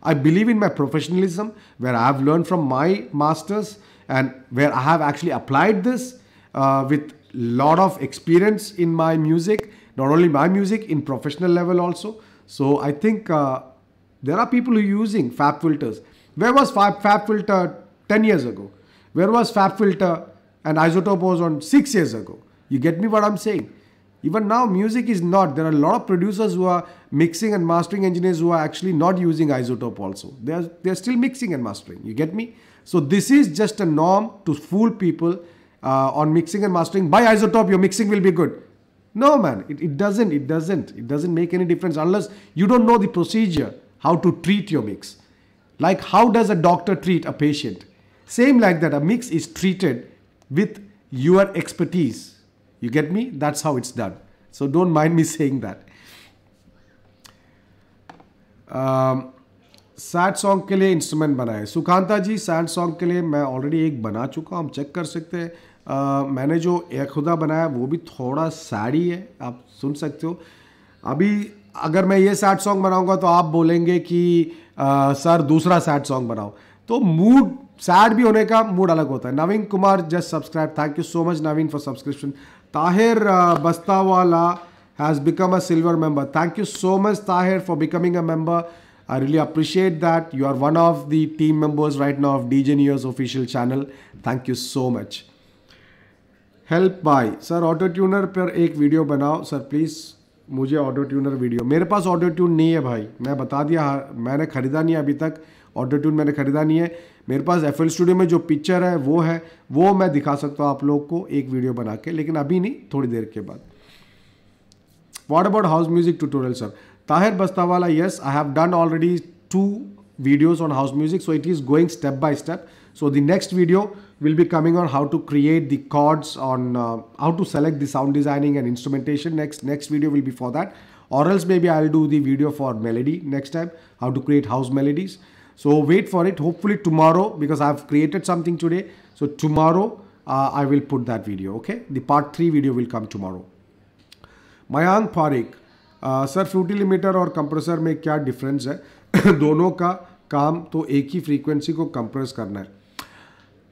I believe in my professionalism where I have learned from my masters and where I have actually applied this uh, with lot of experience in my music, not only my music, in professional level also. So I think uh, there are people who are using Fab filters. Where was Fab, Fab filter 10 years ago? Where was Fab filter and isotope ozone 6 years ago? You get me what I'm saying? Even now, music is not. There are a lot of producers who are mixing and mastering engineers who are actually not using isotope also. They are, they are still mixing and mastering. You get me? So this is just a norm to fool people uh, on mixing and mastering. By isotope, your mixing will be good. No, man, it, it doesn't. It doesn't. It doesn't make any difference unless you don't know the procedure, how to treat your mix. Like how does a doctor treat a patient? Same like that, a mix is treated with your expertise. You get me? That's how it's done. So don't mind me saying that. Um, sad song के लिए instrument बनाए सुकांता जी sad song के लिए मैं already एक बना चुका हम चेक कर सकते हैं uh, मैंने जो एक खुदा बनाया वो भी थोड़ा सैड ही है आप सुन सकते हो अभी अगर मैं ये सैड सॉन्ग बनाऊंगा तो आप बोलेंगे कि uh, सर दूसरा सैड सॉन्ग बनाओ तो मूड सैड भी होने का मूड अलग होता है Naveen Kumar just subscribe thank you so much Naveen for subscription Tahir uh, Bastawala has become a silver member. Thank you so much, Tahir, for becoming a member. I really appreciate that. You are one of the team members right now of DJ News official channel. Thank you so much. Help by sir, auto tuner पर एक video बनाओ sir please. मुझे auto tuner video. मेरे पास auto tune नहीं है भाई मैं बता दिया मैंने ख़रीदा नहीं अभी तक auto tune मैंने ख़रीदा नहीं है मेरे पास एफ एल स्टूडियो में जो पिक्चर है वो है वो मैं दिखा सकता हूँ आप लोग को एक वीडियो बना के लेकिन अभी नहीं थोड़ी देर के बाद what about house music tutorial sir Tahir Bastawala yes I have done already two videos on house music so it is going step by step so the next video will be coming on how to create the chords on how to select the sound designing and instrumentation next next video will be for that और else maybe I will do the video for melody next time how to create house melodies So wait for it. Hopefully tomorrow, because I've created something today. So tomorrow, uh, I will put that video. Okay. The part 3 video will come tomorrow. Mayank uh, sir Fruity limiter और compressor mein kya difference hai dono ka kaam to ek hi frequency ko compress karna hai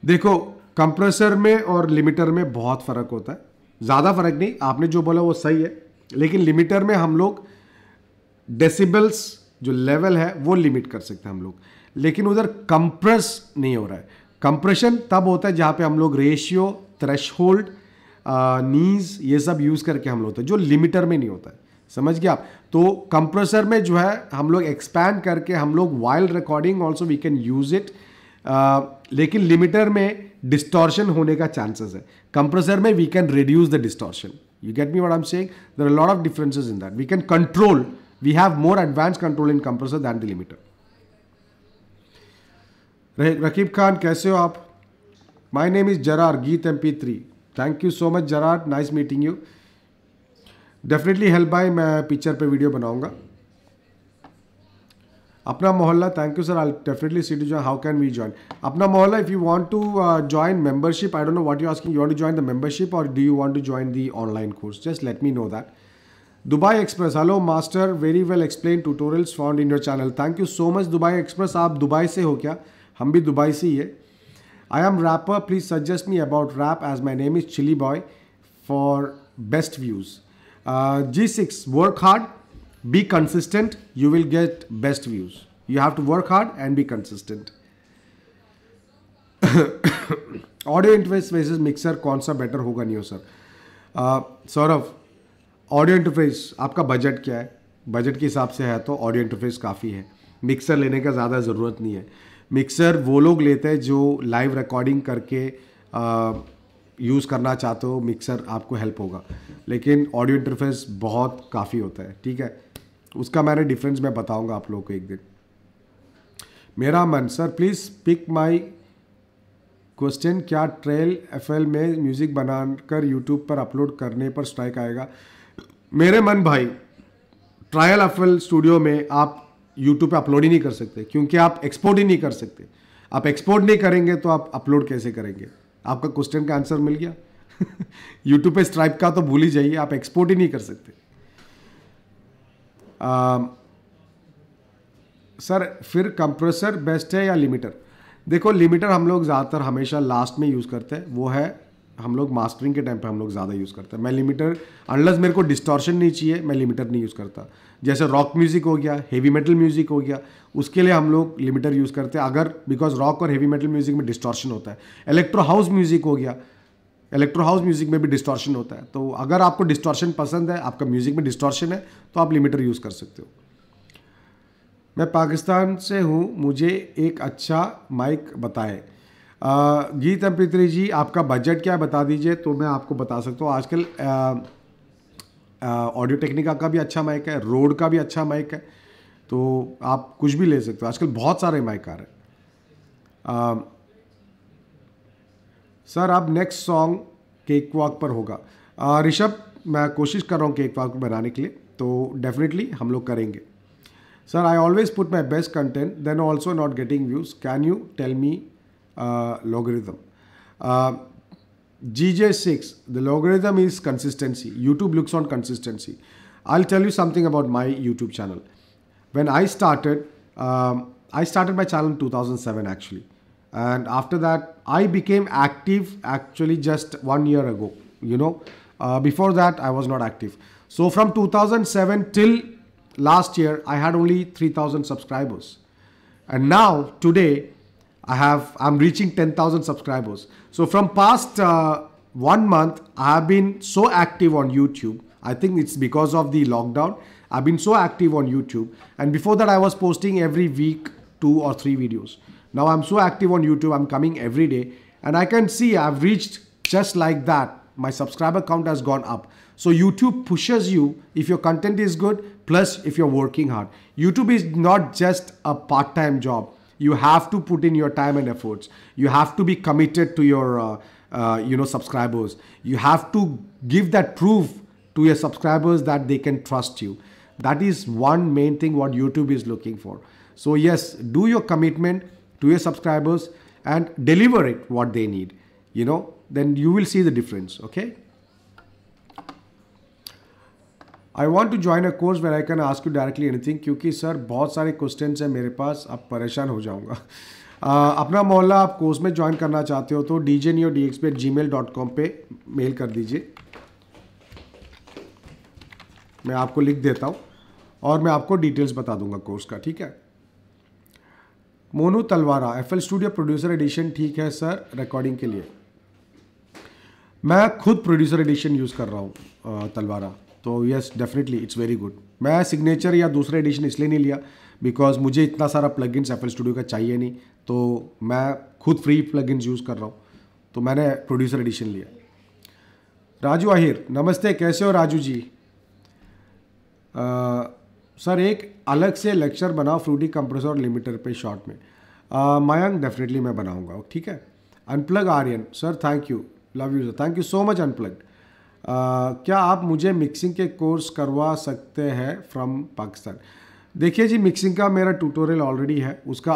देखो compressor में और limiter में बहुत फ़र्क होता है ज़्यादा फ़र्क नहीं आपने जो बोला वो सही है लेकिन लिमिटर में हम लोग डेसिबल्स जो लेवल है वो लिमिट कर सकते हैं हम लोग लेकिन उधर कंप्रेस नहीं हो रहा है कंप्रेशन तब होता है जहाँ पे हम लोग रेशियो थ्रेश होल्ड नीज ये सब यूज़ करके हम लोग होते हैं जो लिमिटर में नहीं होता है समझ गया आप तो कंप्रेसर में जो है हम लोग एक्सपैंड करके हम लोग wild recording also we can use it लेकिन लिमिटर में डिस्टॉर्शन होने का चांसेस है कंप्रेसर में we can reduce the distortion you get me what I am saying lot of differences in that we can control we have more advance control in compressor than the limiter Rakib Khan कैसे हो आप my name is Zarar Geet M P three thank you so much Zarar nice meeting you definitely help by मैं picture पे video बनाऊंगा Apna Mohalla thank you sir I definitely see to join how can we join Apna Mohalla if you want to join membership I don't know what you asking you want to join the membership और do you want to join the online course just let me know that Dubai Express hello master very well explain tutorials found in your channel thank you so much Dubai Express आप Dubai से हो क्या हम भी Dubai से ही है I am rapper please suggest me about rap as my name is chilli boy for best views G six work hard be consistent you will get best views you have to work hard and be consistent audio interface versus mixer कौन सा better होगा नहीं हो sir uh, Saurabh audio interface आपका budget क्या है budget के हिसाब से है तो ऑडियो इंटरफेस काफ़ी है मिक्सर लेने का ज़्यादा ज़रूरत नहीं है मिक्सर वो लोग लेते हैं जो लाइव रिकॉर्डिंग करके यूज़ करना चाहते हो मिक्सर आपको हेल्प होगा लेकिन ऑडियो इंटरफेस बहुत काफ़ी होता है ठीक है उसका मैंने डिफरेंस मैं बताऊंगा आप लोगों को एक दिन मेरा मन sir please pick my question क्या ट्रेल एफ में म्यूज़िक बनाकर यूट्यूब पर अपलोड करने पर स्ट्राइक आएगा मेरे मन भाई ट्रायल एफ स्टूडियो में आप यूट्यूब पे अपलोड ही नहीं कर सकते क्योंकि आप एक्सपोर्ट ही नहीं कर सकते आप एक्सपोर्ट नहीं करेंगे तो आप अपलोड कैसे करेंगे आपका क्वेश्चन का आंसर मिल गया यूट्यूब पे स्ट्राइप का तो भूल ही जाइए आप एक्सपोर्ट ही नहीं कर सकते आ, सर फिर कंप्रेसर बेस्ट है या लिमिटर देखो लिमिटर हम लोग ज़्यादातर हमेशा लास्ट में यूज़ करते हैं वो है हम लोग मास्टरिंग के टाइम पे हम लोग ज़्यादा यूज़ करते हैं मैं लिमिटर अनलस मेरे को डिस्टॉर्शन नहीं चाहिए मैं लिमिटर नहीं यूज़ करता जैसे रॉक म्यूज़िक हो गया हेवी मेटल म्यूज़िक हो गया उसके लिए हम लोग लिमिटर यूज़ करते हैं अगर बिकॉज रॉक और हेवी मेटल म्यूज़िक में डिस्टॉर्शन होता है इलेक्ट्रो हाउस म्यूज़िक हो गया इलेक्ट्रो हाउस म्यूज़िक में भी डिस्टॉर्शन होता है तो अगर आपको डिस्टॉर्शन पसंद है आपका म्यूज़िक में डिस्टॉर्शन है तो आप लिमिटर यूज़ कर सकते हो मैं पाकिस्तान से हूँ मुझे एक अच्छा माइक बताएं गीत अम्पित्री जी आपका बजट क्या है बता दीजिए तो मैं आपको बता सकता हूँ आजकल ऑडियो टेक्निका का भी अच्छा माइक है रोड का भी अच्छा माइक है तो आप कुछ भी ले सकते हो आजकल बहुत सारे माइक आ रहे हैं सर अब नेक्स्ट सॉन्ग केक वॉक पर होगा ऋषभ मैं कोशिश कर रहा हूँ केक वॉक बनाने के लिए तो डेफिनेटली हम लोग करेंगे sir I always put my best content then also not getting views can you tell me logarithm GJ6, the logarithm is consistency. YouTube looks on consistency. I'll tell you something about my YouTube channel. When I started, um, I started my channel in 2007 actually. And after that, I became active actually just one year ago, you know. Uh, before that, I was not active. So from 2007 till last year, I had only 3000 subscribers. And now today, I have I'm reaching 10,000 subscribers. So from past uh, one month, I have been so active on YouTube. I think it's because of the lockdown. I've been so active on YouTube. And before that, I was posting every week two or three videos. Now I'm so active on YouTube. I'm coming every day, and I can see I've reached just like that. My subscriber count has gone up. So YouTube pushes you if your content is good, plus if you're working hard. YouTube is not just a part-time job you have to put in your time and efforts you have to be committed to your uh, uh, you know subscribers you have to give that proof to your subscribers that they can trust you that is one main thing what youtube is looking for so yes do your commitment to your subscribers and deliver it what they need you know then you will see the difference okay I want to join a course where I can ask you directly anything क्योंकि sir बहुत सारे question हैं मेरे पास अब परेशान हो जाऊँगा अपना मोहल्ला आप कोर्स में ज्वाइन करना चाहते हो तो D J Neo D X पे जी मेल डॉट कॉम पर मेल कर दीजिए मैं आपको लिख देता हूँ और मैं आपको डिटेल्स बता दूंगा कोर्स का ठीक है Monu Talwara F L studio producer edition ठीक है सर रिकॉर्डिंग के लिए मैं खुद प्रोड्यूसर एडिशन यूज़ कर रहा हूँ तलवारा तो yes definitely it's very good मैं सिग्नेचर या दूसरा एडिशन इसलिए नहीं लिया बिकॉज मुझे इतना सारा प्लग इन एप्पल स्टूडियो का चाहिए नहीं तो मैं खुद फ्री प्लग यूज़ कर रहा हूँ तो मैंने प्रोड्यूसर एडिशन लिया राजू आहिर नमस्ते कैसे हो राजू जी आ, सर एक अलग से लेक्चर बनाओ फ्रूटी कंप्रेसर लिमिटर पे शॉर्ट में मायंग डेफिनेटली मैं बनाऊंगा ठीक है unplug Aryan sir thank you love you sir thank you so much unplugged क्या आप मुझे मिक्सिंग के कोर्स करवा सकते हैं फ्रॉम पाकिस्तान देखिए जी मिक्सिंग का मेरा ट्यूटोरियल ऑलरेडी है उसका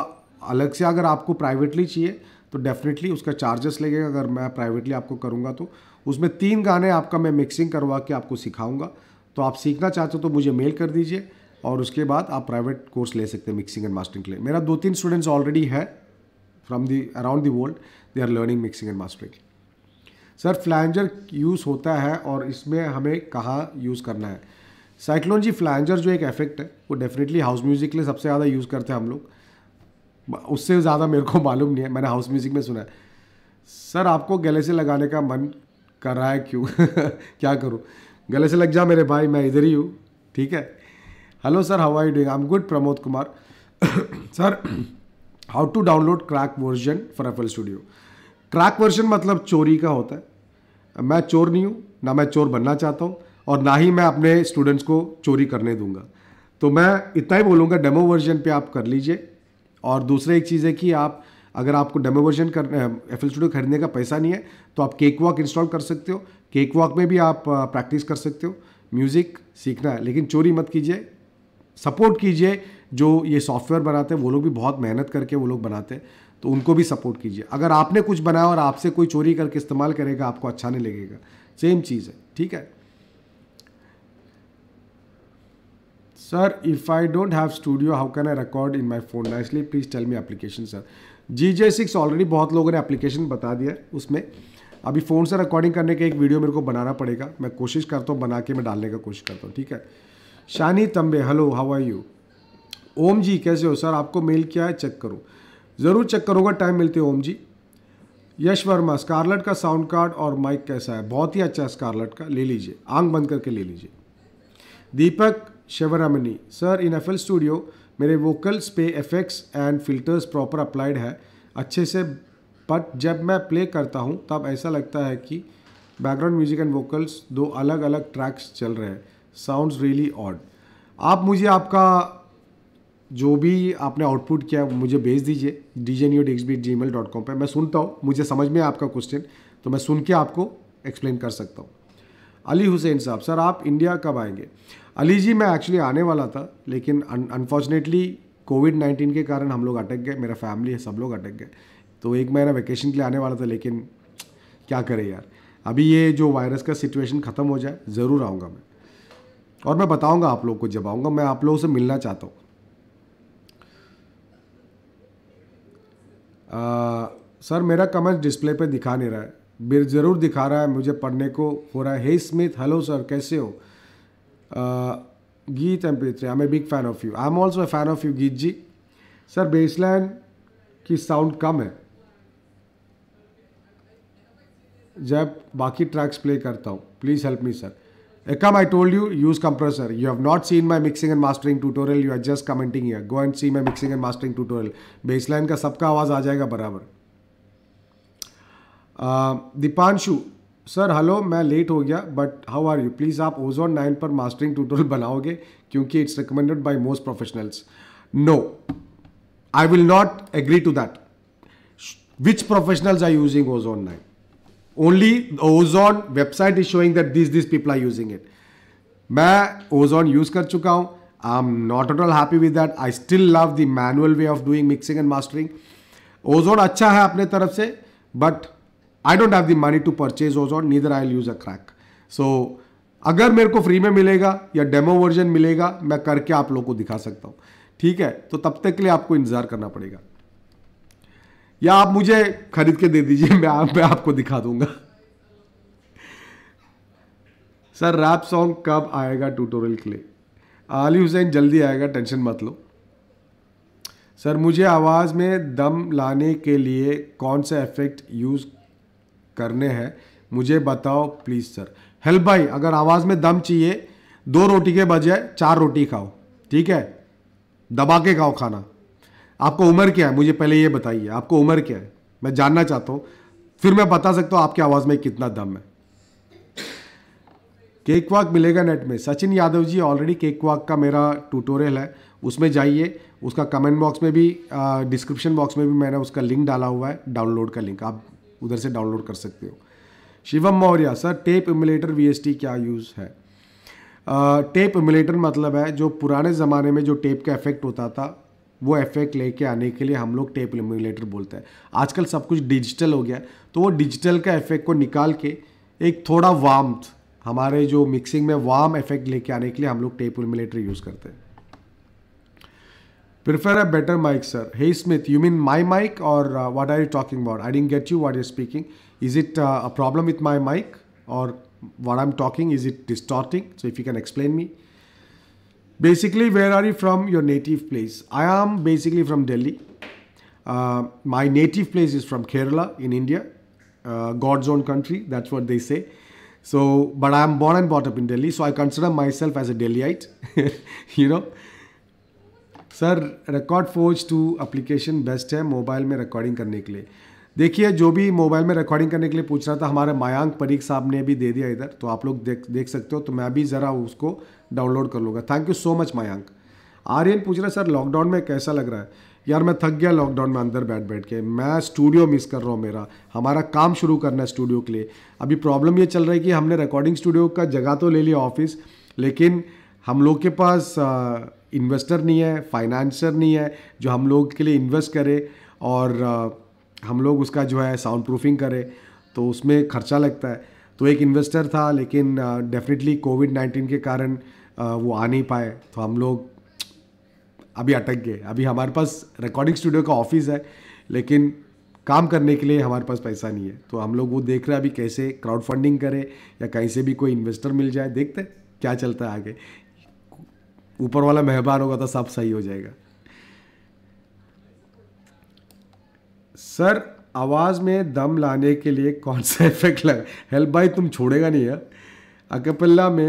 अलग से अगर आपको प्राइवेटली चाहिए तो डेफिनेटली उसका चार्जेस लगेगा अगर मैं प्राइवेटली आपको करूँगा तो उसमें तीन गाने आपका मैं मिक्सिंग करवा के आपको सिखाऊँगा तो आप सीखना चाहते हो तो मुझे मेल कर दीजिए और उसके बाद आप प्राइवेट कोर्स ले सकते हैं मिक्सिंग एंड मास्टरिंग के लिए मेरा दो तीन स्टूडेंट्स ऑलरेडी है from the around the world they are learning mixing and mastering sir flanger use होता है और इसमें हमें कहाँ यूज़ करना है साइक्लोजी फ्लैंजर जो एक इफेक्ट है वो डेफिनेटली हाउस म्यूज़िक के लिए सबसे ज़्यादा यूज़ करते हैं हम लोग उससे ज़्यादा मेरे को मालूम नहीं है मैंने हाउस म्यूज़िक में सुना है सर आपको गले से लगाने का मन कर रहा है क्यों क्या करूँ गले से लग जा मेरे भाई मैं इधर ही हूँ ठीक है hello sir how I doing I am good Pramod Kumar sir how to download crack version for FL studio crack version मतलब चोरी का होता है मैं चोर नहीं हूँ ना मैं चोर बनना चाहता हूँ और ना ही मैं अपने स्टूडेंट्स को चोरी करने दूंगा तो मैं इतना ही बोलूँगा डेमो वर्जन पे आप कर लीजिए और दूसरा एक चीज़ है कि आप अगर आपको डेमो वर्जन कर एफ एल स्टूडियो खरीदने का पैसा नहीं है तो आप केक वॉक इंस्टॉल कर सकते हो केक वॉक में भी आप प्रैक्टिस कर सकते हो म्यूज़िक सीखना है लेकिन चोरी मत कीजिए सपोर्ट कीजिए जो ये सॉफ्टवेयर बनाते हैं वो लोग भी बहुत मेहनत करके वो लोग बनाते हैं तो उनको भी सपोर्ट कीजिए अगर आपने कुछ बनाया और आपसे कोई चोरी करके इस्तेमाल करेगा आपको अच्छा नहीं लगेगा सेम चीज़ है ठीक है sir if I don't have studio how can I record in my phone nicely please tell me application sir G J six already बहुत लोगों ने एप्लीकेशन बता दिया उसमें अभी फ़ोन से रिकॉर्डिंग करने का एक वीडियो मेरे को बनाना पड़ेगा मैं कोशिश करता हूँ बना के मैं डालने का कोशिश करता हूँ ठीक है Shani Tambe hello how are you Om ji कैसे हो सर आपको मेल किया है चेक करो ज़रूर चेक करोगा टाइम मिलते ओम जी यश वर्मा स्कारलेट का साउंड कार्ड और माइक कैसा है बहुत ही अच्छा है स्कारलेट का ले लीजिए आंख बंद करके ले लीजिए Deepak Shivaramani sir in F studio मेरे वोकल्स पे effects and filters proper applied है अच्छे से बट जब मैं प्ले करता हूँ तब ऐसा लगता है कि बैकग्राउंड म्यूजिक एंड वोकल्स दो अलग अलग ट्रैक्स चल रहे हैं साउंड्स रियली ऑड आप मुझे आपका जो भी आपने आउटपुट किया मुझे भेज दीजिए डी जे न्यू डी जी मेल डॉट कॉम पर मैं सुनता हूँ मुझे समझ में आपका क्वेश्चन तो मैं सुन के आपको एक्सप्लेन कर सकता हूँ अली हुसैन साहब सर आप इंडिया कब आएंगे अली जी मैं एक्चुअली आने वाला था लेकिन अनफॉर्चुनेटली कोविड नाइन्टीन के कारण हम लोग अटक गए मेरा फैमिली है सब लोग अटक गए तो एक महीना वैकेशन के लिए आने वाला था लेकिन क्या करें यार अभी ये जो वायरस का सिचुएशन ख़त्म हो जाए ज़रूर आऊँगा मैं और मैं बताऊँगा आप लोग को जब आऊँगा मैं आप लोगों से मिलना चाहता हूँ सर मेरा कमेंट डिस्प्ले पे दिखा नहीं रहा है ज़रूर दिखा रहा है मुझे पढ़ने को हो रहा है हे स्मिथ हेलो सर कैसे हो Geet M P three I am a big fan of you I am also a fan of you Geet ji sir bassline की साउंड कम है जब बाकी ट्रैक्स प्ले करता हूँ please help me sir Come, I told you, use compressor. You have not seen my mixing and mastering tutorial. You are just commenting here. Go and see my mixing and mastering tutorial. Baseline का सबका आवाज़ आ जाएगा बराबर Deepanshu sir hello मैं late हो गया but how are you please आप ओजोन नाइन पर मास्टरिंग ट्यूटोरियल बनाओगे क्योंकि it's recommended by most professionals no I will not agree to that which professionals are using Ozone nine only Ozone website is showing that this this people are using it मैं Ozone use कर चुका हूँ I am not at all happy with that I still love the manual way of doing mixing and mastering Ozone अच्छा है अपने तरफ से but I don't have the money to purchase Ozone neither I use a crack so अगर मेरे को free में मिलेगा या डेमो वर्जन मिलेगा मैं करके आप लोगों को दिखा सकता हूँ ठीक है तो तब तक के लिए आपको इंतज़ार करना पड़ेगा या आप मुझे खरीद के दे दीजिए मैं आप मैं आपको दिखा दूंगा सर रैप सॉन्ग कब आएगा ट्यूटोरियल के लिए आली हुसैन जल्दी आएगा टेंशन मत लो सर मुझे आवाज़ में दम लाने के लिए कौन से इफेक्ट यूज़ करने हैं मुझे बताओ प्लीज़ सर हेल्प भाई अगर आवाज़ में दम चाहिए दो रोटी के बजाय चार रोटी खाओ ठीक है दबा के खाओ खाना आपको उम्र क्या है मुझे पहले ये बताइए आपको उम्र क्या है मैं जानना चाहता हूँ फिर मैं बता सकता हूँ आपकी आवाज़ में कितना दम है केक वाक मिलेगा नेट में सचिन यादव जी ऑलरेडी केक वाक का मेरा ट्यूटोरियल है उसमें जाइए उसका कमेंट बॉक्स में भी डिस्क्रिप्शन बॉक्स में भी मैंने उसका लिंक डाला हुआ है डाउनलोड का लिंक आप उधर से डाउनलोड कर सकते हो Shivam Maurya sir tape emulator वी क्या यूज़ है टेप इमुलेटर मतलब है जो पुराने ज़माने में जो टेप का इफेक्ट होता था वो इफेक्ट लेके आने के लिए हम लोग टेप इल्यूमिनेटर बोलते हैं आजकल सब कुछ डिजिटल हो गया तो वो डिजिटल का इफेक्ट को निकाल के एक थोड़ा वार्म हमारे जो मिक्सिंग में वार्म इफेक्ट लेके आने के लिए हम लोग टेप इल्यूमिनेटर यूज़ करते हैं prefer a better mic sir hey Smith you mean my mic और what are you talking about I didn't get you what you speaking is it a problem with my mic और what I am talking is it distorting so if you can explain me Basically, where are you from? Your native place. I am basically from Delhi. Uh, my native place is from Kerala in India, uh, God's own country. That's what they say. So, but I am born and brought up in Delhi, so I consider myself as a Delhiite. you know. Sir record forge two application best है mobile में recording करने के लिए देखिए जो भी mobile में recording करने के लिए पूछ रहा था हमारे मायांक परीक साहब ने भी दे दिया इधर तो आप लोग देख देख सकते हो तो मैं भी ज़रा उसको डाउनलोड कर लूँगा thank you so much Mayank Aryan पूछ रहे सर लॉकडाउन में कैसा लग रहा है यार मैं थक गया लॉकडाउन में अंदर बैठ बैठ के मैं स्टूडियो मिस कर रहा हूँ मेरा हमारा काम शुरू करना है स्टूडियो के लिए अभी प्रॉब्लम ये चल रही है कि हमने रिकॉर्डिंग स्टूडियो का जगह तो ले लिया ऑफिस लेकिन हम लोग के पास इन्वेस्टर नहीं है फाइनेंसर नहीं है जो हम लोग के लिए इन्वेस्ट करे और हम लोग उसका जो है साउंड प्रूफिंग करें तो उसमें खर्चा लगता है तो एक इन्वेस्टर था लेकिन डेफिनेटली कोविड नाइन्टीन के कारण वो आ नहीं पाए तो हम लोग अभी अटक गए अभी हमारे पास रिकॉर्डिंग स्टूडियो का ऑफिस है लेकिन काम करने के लिए हमारे पास पैसा नहीं है तो हम लोग वो देख रहे हैं अभी कैसे क्राउड फंडिंग करें या कहीं से भी कोई इन्वेस्टर मिल जाए देखते क्या चलता है आगे ऊपर वाला मेहरबान होगा तो सब सही हो जाएगा सर आवाज़ में दम लाने के लिए कौन सा इफेक्ट लगा हेल्प भाई तुम छोड़ेगा नहीं यार अकेपल्ला में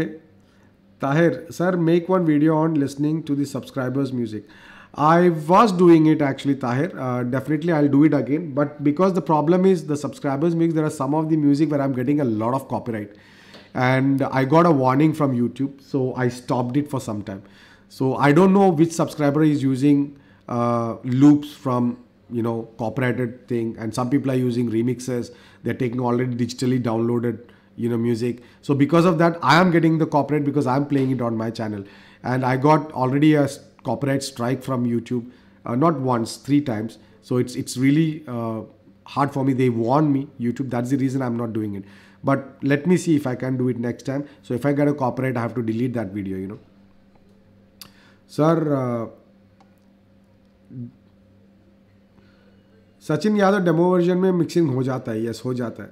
Tahir, sir, make one video on listening to the subscribers' music. I was doing it actually, Tahir. Uh, definitely, I'll do it again. But because the problem is the subscribers' mix, there are some of the music where I'm getting a lot of copyright. And I got a warning from YouTube, so I stopped it for some time. So I don't know which subscriber is using uh, loops from you know copyrighted thing, and some people are using remixes. They're taking already digitally downloaded you know music so because of that i am getting the copyright because i'm playing it on my channel and i got already a copyright strike from youtube uh, not once three times so it's it's really uh, hard for me they warn me youtube that's the reason i'm not doing it but let me see if i can do it next time so if i get a copyright i have to delete that video you know sir uh, Sachin Yadav demo version, में mixing, ho जाता hai, yes, ho जाता hai.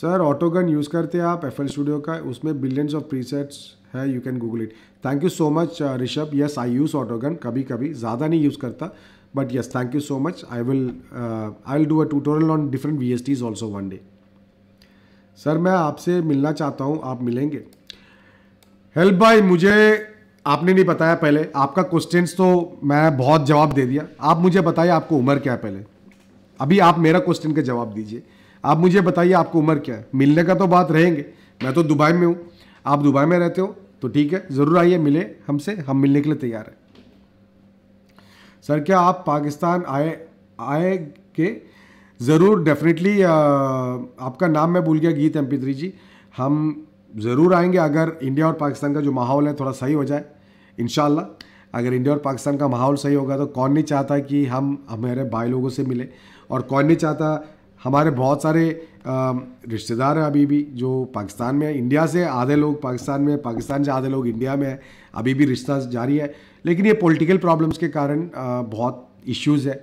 Sir Autogun use करते हैं आप F L studio का उसमें billions of presets है you can Google it thank you so much Rishabh yes I use Autogun कभी कभी ज़्यादा नहीं यूज़ करता but yes thank you so much I will I will do a tutorial on different V S Ts also one day sir मैं आपसे मिलना चाहता हूँ आप मिलेंगे हेल्प भाई मुझे आपने नहीं बताया पहले आपका क्वेश्चंस तो मैं बहुत जवाब दे दिया आप मुझे बताइए आपको उम्र क्या है पहले अभी आप मेरा क्वेश्चन का जवाब दीजिए आप मुझे बताइए आपको उम्र क्या है मिलने का तो बात रहेंगे मैं तो दुबई में हूँ आप दुबई में रहते हो तो ठीक है ज़रूर आइए मिले हमसे हम मिलने के लिए तैयार हैं सर क्या आप पाकिस्तान आए आए के ज़रूर डेफिनेटली आपका नाम मैं भूल गया गीत एम जी हम ज़रूर आएंगे अगर इंडिया और पाकिस्तान का जो माहौल है थोड़ा सही हो जाए इन अगर इंडिया और पाकिस्तान का माहौल सही होगा तो कौन नहीं चाहता कि हम हमारे भाई लोगों से मिले और कौन नहीं चाहता हमारे बहुत सारे रिश्तेदार हैं अभी भी जो पाकिस्तान में इंडिया से आधे लोग पाकिस्तान में पाकिस्तान से आधे लोग इंडिया में है अभी भी रिश्ता जारी है लेकिन ये पॉलिटिकल प्रॉब्लम्स के कारण बहुत इश्यूज़ है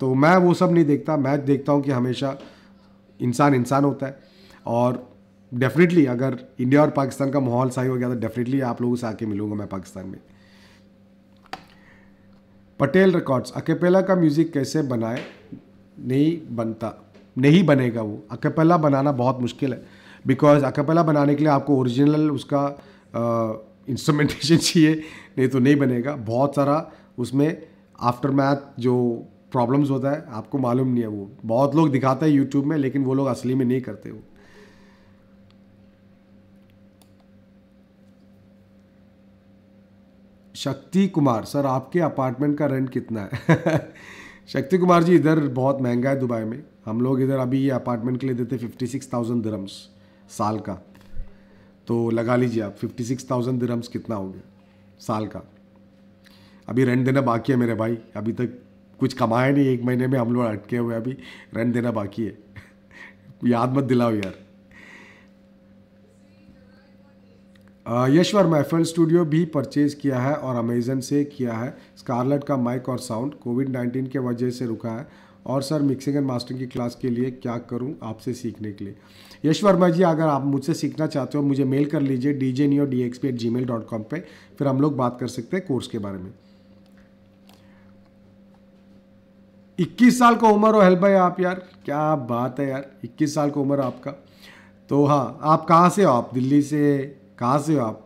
तो मैं वो सब नहीं देखता मैं देखता हूँ कि हमेशा इंसान इंसान होता है और डेफिनेटली अगर इंडिया और पाकिस्तान का माहौल सही हो गया तो डेफिनेटली आप लोगों से आके मिलूंगा मैं पाकिस्तान में पटेल रिकॉर्ड्स अकेपेला का म्यूज़िक कैसे बनाए नहीं बनता नहीं बनेगा वो अकेपेला बनाना बहुत मुश्किल है बिकॉज अकेपेला बनाने के लिए आपको ओरिजिनल उसका इंस्ट्रूमेंटेशन चाहिए नहीं तो नहीं बनेगा बहुत सारा उसमें आफ्टर मैथ जो प्रॉब्लम्स होता है आपको मालूम नहीं है वो बहुत लोग दिखाते हैं यूट्यूब में लेकिन वो लोग असली में नहीं करते वो शक्ति कुमार सर आपके अपार्टमेंट का रेंट कितना है शक्ति कुमार जी इधर बहुत महंगा है दुबई में हम लोग इधर अभी ये अपार्टमेंट के लिए देते फिफ्टी सिक्स थाउजेंड दरम्स साल का तो लगा लीजिए आप फिफ्टी सिक्स थाउजेंड दरम्स कितना हो गया साल का अभी रेंट देना बाकी है मेरे भाई अभी तक कुछ कमाया नहीं एक महीने में हम लोग अटके हुए अभी रेंट देना बाकी है याद मत दिलाओ यार यशवर महफल स्टूडियो भी परचेज़ किया है और अमेजन से किया है स्कारलेट का माइक और साउंड कोविड नाइन्टीन के वजह से रुका है और सर मिक्सिंग एंड मास्टरिंग की क्लास के लिए क्या करूं आपसे सीखने के लिए यश वर्मा जी अगर आप मुझसे सीखना चाहते हो मुझे मेल कर लीजिए D J Neo D XP at ji mail dot com पर फिर हम लोग बात कर सकते हैं कोर्स के बारे में 21 साल का उम्र हो हेल्प भाई आप यार क्या बात है यार 21 साल का उम्र आपका तो हाँ आप कहाँ से हो आप दिल्ली से कहाँ से हो आप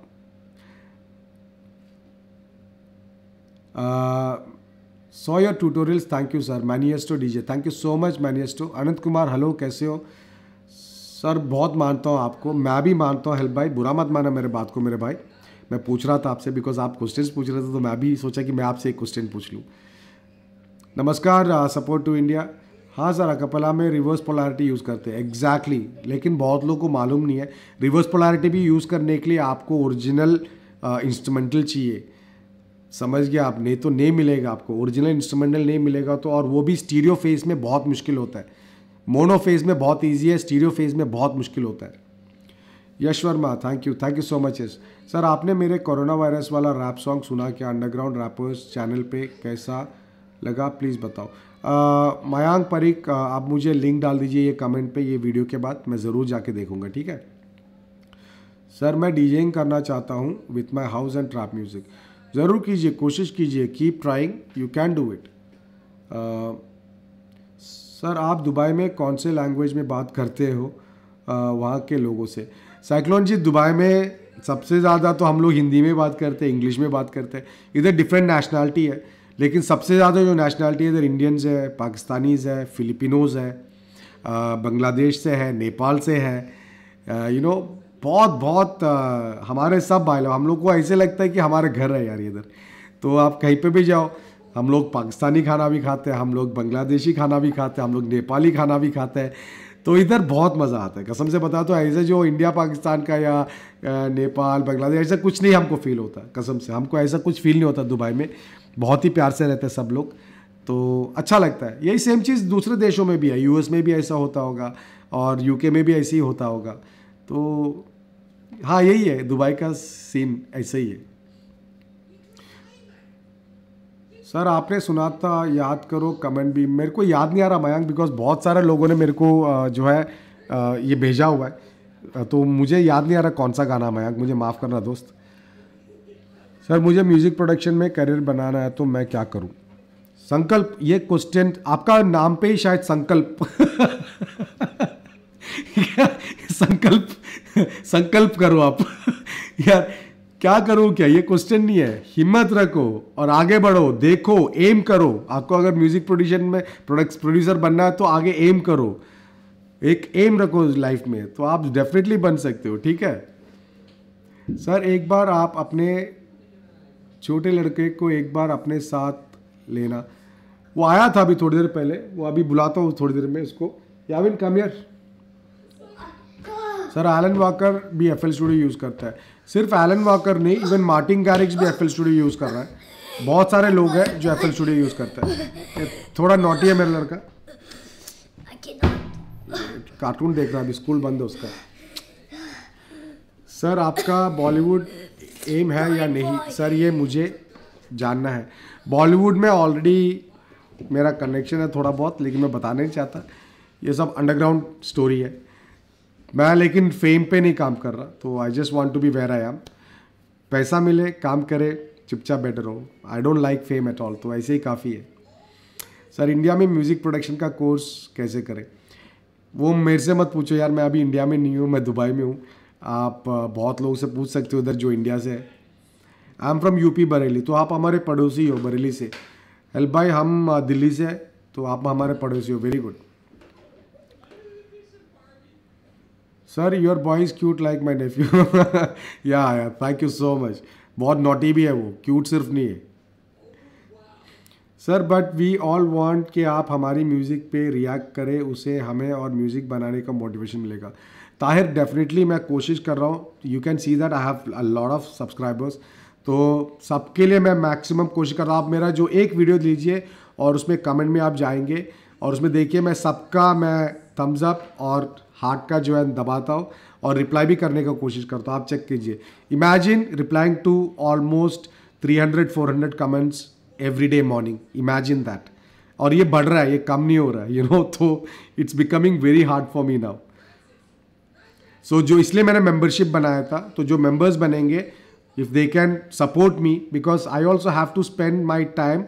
so your tutorials thank you sir मैनिएस्टो DJ thank you so much मैनिएस्टो अनंत कुमार हेलो कैसे हो सर बहुत मानता हूँ आपको मैं भी मानता हूँ हेल्प भाई बुरा मत माना मेरे बात को मेरे भाई मैं पूछ रहा था आपसे बिकॉज आप क्वेश्चन पूछ रहे थे तो मैं भी सोचा कि मैं आपसे एक क्वेश्चन पूछ लूँ नमस्कार सपोर्ट टू इंडिया हाँ सर अकपला में रिवर्स पोलारिटी यूज़ करते हैं एग्जैक्टली exactly. लेकिन बहुत लोग को मालूम नहीं है रिवर्स पोलारिटी भी यूज़ करने के लिए आपको ओरिजिनल इंस्ट्रूमेंटल uh, चाहिए समझ गया आप नहीं तो नहीं मिलेगा आपको ओरिजिनल इंस्ट्रूमेंटल नहीं मिलेगा तो और वो भी स्टीरियो फेज में बहुत मुश्किल होता है मोनो फेज में बहुत ईजी है स्टीरियो फेज में बहुत मुश्किल होता है Yash Verma thank you thank you so much Yash sir आपने मेरे कोरोना वायरस वाला रैप सॉन्ग सुना क्या अंडरग्राउंड रैपर्स चैनल पे कैसा लगा प्लीज़ बताओ मयांक परीक आप मुझे लिंक डाल दीजिए ये कमेंट पे ये वीडियो के बाद मैं ज़रूर जाके देखूँगा ठीक है सर मैं डीजेइंग करना चाहता हूँ with my house and trap music ज़रूर कीजिए कोशिश कीजिए keep trying you can do it sir आप दुबई में कौन से लैंग्वेज में बात करते हो uh, वहाँ के लोगों से साइक्लोन जी दुबई में सबसे ज़्यादा तो हम लोग हिंदी में बात करते हैं इंग्लिश में बात करते हैं इधर डिफरेंट नेशनैलिटी है लेकिन सबसे ज़्यादा जो नेशनैलिटी है इधर इंडियंस है पाकिस्तानीज़ है फिलिपिनोज़ है बांग्लादेश से है नेपाल से है यू नो बहुत बहुत हमारे सब भाई लोग हम लोग को ऐसे लगता है कि हमारे घर है यार इधर तो आप कहीं पे भी जाओ हम लोग पाकिस्तानी खाना भी खाते हैं हम लोग बांग्लादेशी खाना भी खाते हैं हम लोग नेपाली खाना भी खाते हैं तो इधर बहुत मज़ा आता है कसम से बता तो ऐसे जो इंडिया पाकिस्तान का या नेपाल बांग्लादेश ऐसा कुछ नहीं हमको फील होता कसम से हमको ऐसा कुछ फील नहीं होता दुबई में बहुत ही प्यार से रहते हैं सब लोग तो अच्छा लगता है यही सेम चीज़ दूसरे देशों में भी है यूएस में भी ऐसा होता होगा और यूके में भी ऐसे ही होता होगा तो हाँ यही है दुबई का सीन ऐसे ही है सर आपने सुना था याद करो कमेंट भी मेरे को याद नहीं आ रहा मयंक बिकॉज बहुत सारे लोगों ने मेरे को जो है ये भेजा हुआ है तो मुझे याद नहीं आ रहा कौन सा गाना मयंक मुझे माफ़ करना दोस्त सर मुझे म्यूज़िक प्रोडक्शन में करियर बनाना है तो मैं क्या करूं संकल्प ये क्वेश्चन आपका नाम पे ही शायद संकल्प संकल्प संकल्प करो आप यार क्या करूं क्या ये क्वेश्चन नहीं है हिम्मत रखो और आगे बढ़ो देखो एम करो आपको अगर म्यूज़िक प्रोड्यूशन में प्रोडक्ट प्रोड्यूसर बनना है तो आगे एम करो एक एम रखो लाइफ में तो आप डेफिनेटली बन सकते हो ठीक है सर एक बार आप अपने छोटे लड़के को एक बार अपने साथ लेना वो आया था अभी थोड़ी देर पहले वो अभी बुलाता हूँ थोड़ी देर में उसको याविन कमियर सर एलन वाकर भी एफ एल स्टूडियो यूज़ करता है सिर्फ एलन वाकर नहीं इवन मार्टिन गैरिक्स भी एफ एल स्टूडियो यूज़ कर रहा है बहुत सारे लोग हैं जो एफ एल स्टूडियो यूज़ करता है थोड़ा नोटी है मेरा लड़का कार्टून देख रहा है अभी स्कूल बंद है उसका सर आपका बॉलीवुड एम है या नहीं सर ये मुझे जानना है बॉलीवुड में ऑलरेडी मेरा कनेक्शन है थोड़ा बहुत लेकिन मैं बताना नहीं चाहता ये सब अंडरग्राउंड स्टोरी है मैं लेकिन फेम पे नहीं काम कर रहा तो I just want to be where I am पैसा मिले काम करे चुपचाप बेटर हो I don't like fame at all तो ऐसे ही काफ़ी है सर इंडिया में म्यूज़िक प्रोडक्शन का कोर्स कैसे करें वो मेरे से मत पूछो यार मैं अभी इंडिया में नहीं हूँ मैं दुबई में हूँ आप बहुत लोगों से पूछ सकते हो उधर जो इंडिया से है I am from UP Bareilly तो आप हमारे पड़ोसी हो बरेली से हेल भाई हम दिल्ली से तो आप हमारे पड़ोसी हो very good sir your boy is cute like my nephew या थैंक यू सो मच बहुत नोटी भी है वो क्यूट सिर्फ नहीं है sir but we all want कि आप हमारी म्यूज़िक पे रिएक्ट करें उसे हमें और म्यूज़िक बनाने का मोटिवेशन मिलेगा ताहिर डेफिनेटली मैं कोशिश कर रहा हूँ you can see that I have a lot of subscribers तो सबके लिए मैं मैक्सिमम कोशिश कर रहा हूँ आप मेरा जो एक वीडियो लीजिए और उसमें कमेंट में आप जाएंगे और उसमें देखिए मैं सबका मैं थम्स अप और हार्ट का जो है दबाता हूँ और रिप्लाई भी करने का कोशिश करता हूँ आप चेक कीजिए imagine replying to almost 300 400 comments every day morning imagine that और ये बढ़ रहा है ये कम नहीं हो रहा है यू नो तो it's becoming very hard for me now so so, जो इसलिए मैंने मेंबरशिप बनाया था तो जो मेंबर्स बनेंगे if they can support me because I also have to spend my time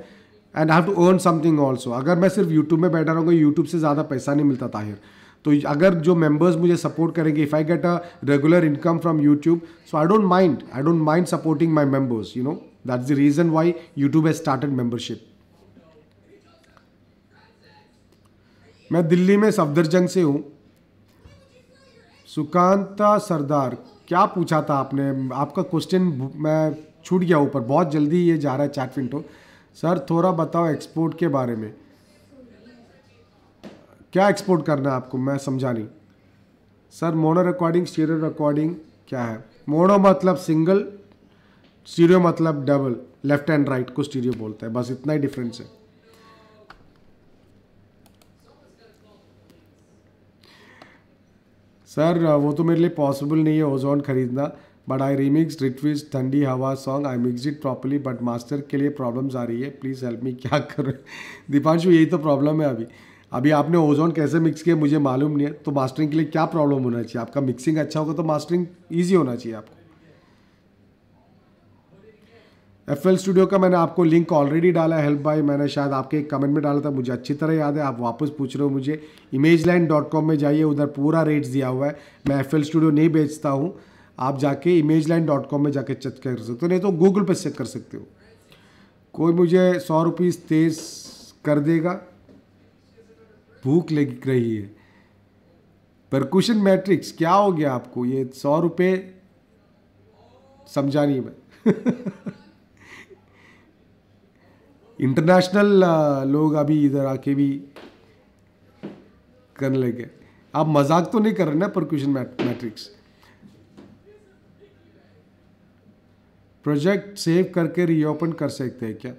and have to earn something also अगर मैं सिर्फ यूट्यूब में बैठा रहूँगा यूट्यूब से ज़्यादा पैसा नहीं मिलता ताहिर तो अगर जो मेंबर्स मुझे सपोर्ट करेंगे if I get a regular income from YouTube so I don't mind I don't mind supporting my members you know that's the reason why YouTube has started membership मैं दिल्ली में सफदरजंग से हूँ सुकांता सरदार क्या पूछा था आपने आपका क्वेश्चन मैं छूट गया ऊपर बहुत जल्दी ये जा रहा है चैट विंटो सर थोड़ा बताओ एक्सपोर्ट के बारे में क्या एक्सपोर्ट करना है आपको मैं समझा नहीं sir mono recording stereo recording क्या है मोनो मतलब सिंगल स्टीरियो मतलब डबल लेफ्ट एंड राइट को स्टीरियो बोलते हैं बस इतना ही डिफरेंस है सर uh, वो तो मेरे लिए पॉसिबल नहीं है ओजोन खरीदना बट आई रिमिक्स रिटविज ठंडी हवा song I mix it properly but master के लिए प्रॉब्लम्स आ रही है प्लीज़ हेल्प मी क्या कर दीपांशु यही तो प्रॉब्लम है अभी अभी आपने ओजोन कैसे मिक्स किया मुझे मालूम नहीं है तो मास्टरिंग के लिए क्या प्रॉब्लम होना चाहिए आपका मिक्सिंग अच्छा होगा तो मास्टरिंग ईजी होना चाहिए आपको एफ स्टूडियो का मैंने आपको लिंक ऑलरेडी डाला है हेल्प बाय मैंने शायद आपके एक कमेंट में डाला था मुझे अच्छी तरह याद है आप वापस पूछ रहे हो मुझे इमेज लाइन डॉट कॉम में जाइए उधर पूरा रेट्स दिया हुआ है मैं एफ स्टूडियो नहीं बेचता हूँ आप जाके इमेज लाइन डॉट कॉम में जाके चेक कर सकते हो तो नहीं तो गूगल पर चेक कर सकते हो कोई मुझे सौ रुपीज़ तेज कर देगा भूख लग रही है परकुशन मैट्रिक्स क्या हो गया आपको ये सौ रुपये समझा नहीं मैं इंटरनेशनल uh, लोग अभी इधर आके भी करने लगे आप मजाक तो नहीं कर रहे ना परक्यूशन मैट्रिक्स प्रोजेक्ट सेव करके रीओपन कर सकते हैं क्या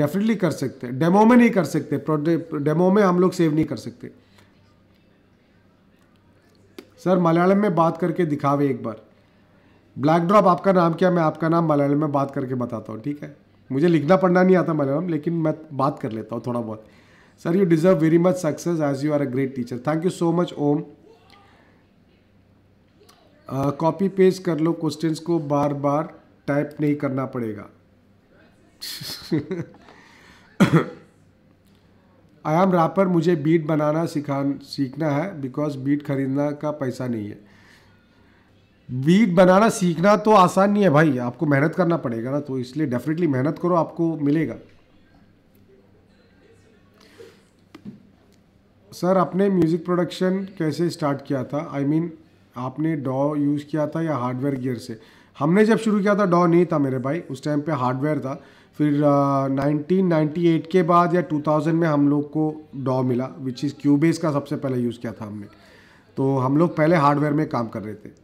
डेफिनेटली कर सकते हैं डेमो में नहीं कर सकते डेमो में हम लोग सेव नहीं कर सकते सर मलयालम में बात करके दिखावे एक बार ब्लैक ड्रॉप आपका नाम क्या मैं आपका नाम मलयालम में बात करके बताता हूँ ठीक है मुझे लिखना पढ़ना नहीं आता मलयालम लेकिन मैं बात कर लेता हूँ थोड़ा बहुत sir you deserve very much success as you are a great teacher thank you so much Om copy page कर लो क्वेश्चंस को बार बार टाइप नहीं करना पड़ेगा आई एम रापर मुझे बीट बनाना सीखना है बिकॉज बीट खरीदना का पैसा नहीं है बीट बनाना सीखना तो आसान नहीं है भाई आपको मेहनत करना पड़ेगा ना तो इसलिए डेफिनेटली मेहनत करो आपको मिलेगा सर आपने म्यूज़िक प्रोडक्शन कैसे स्टार्ट किया था आई I मीन mean, आपने डॉ यूज़ किया था या हार्डवेयर गियर से हमने जब शुरू किया था डॉ नहीं था मेरे भाई उस टाइम पे हार्डवेयर था फिर नाइनटीन uh, 1998 के बाद या 2000 में हम लोग को डॉ मिला विच इज़ क्यूबेस का सबसे पहले यूज़ किया था हमने तो हम लोग पहले हार्डवेयर में काम कर रहे थे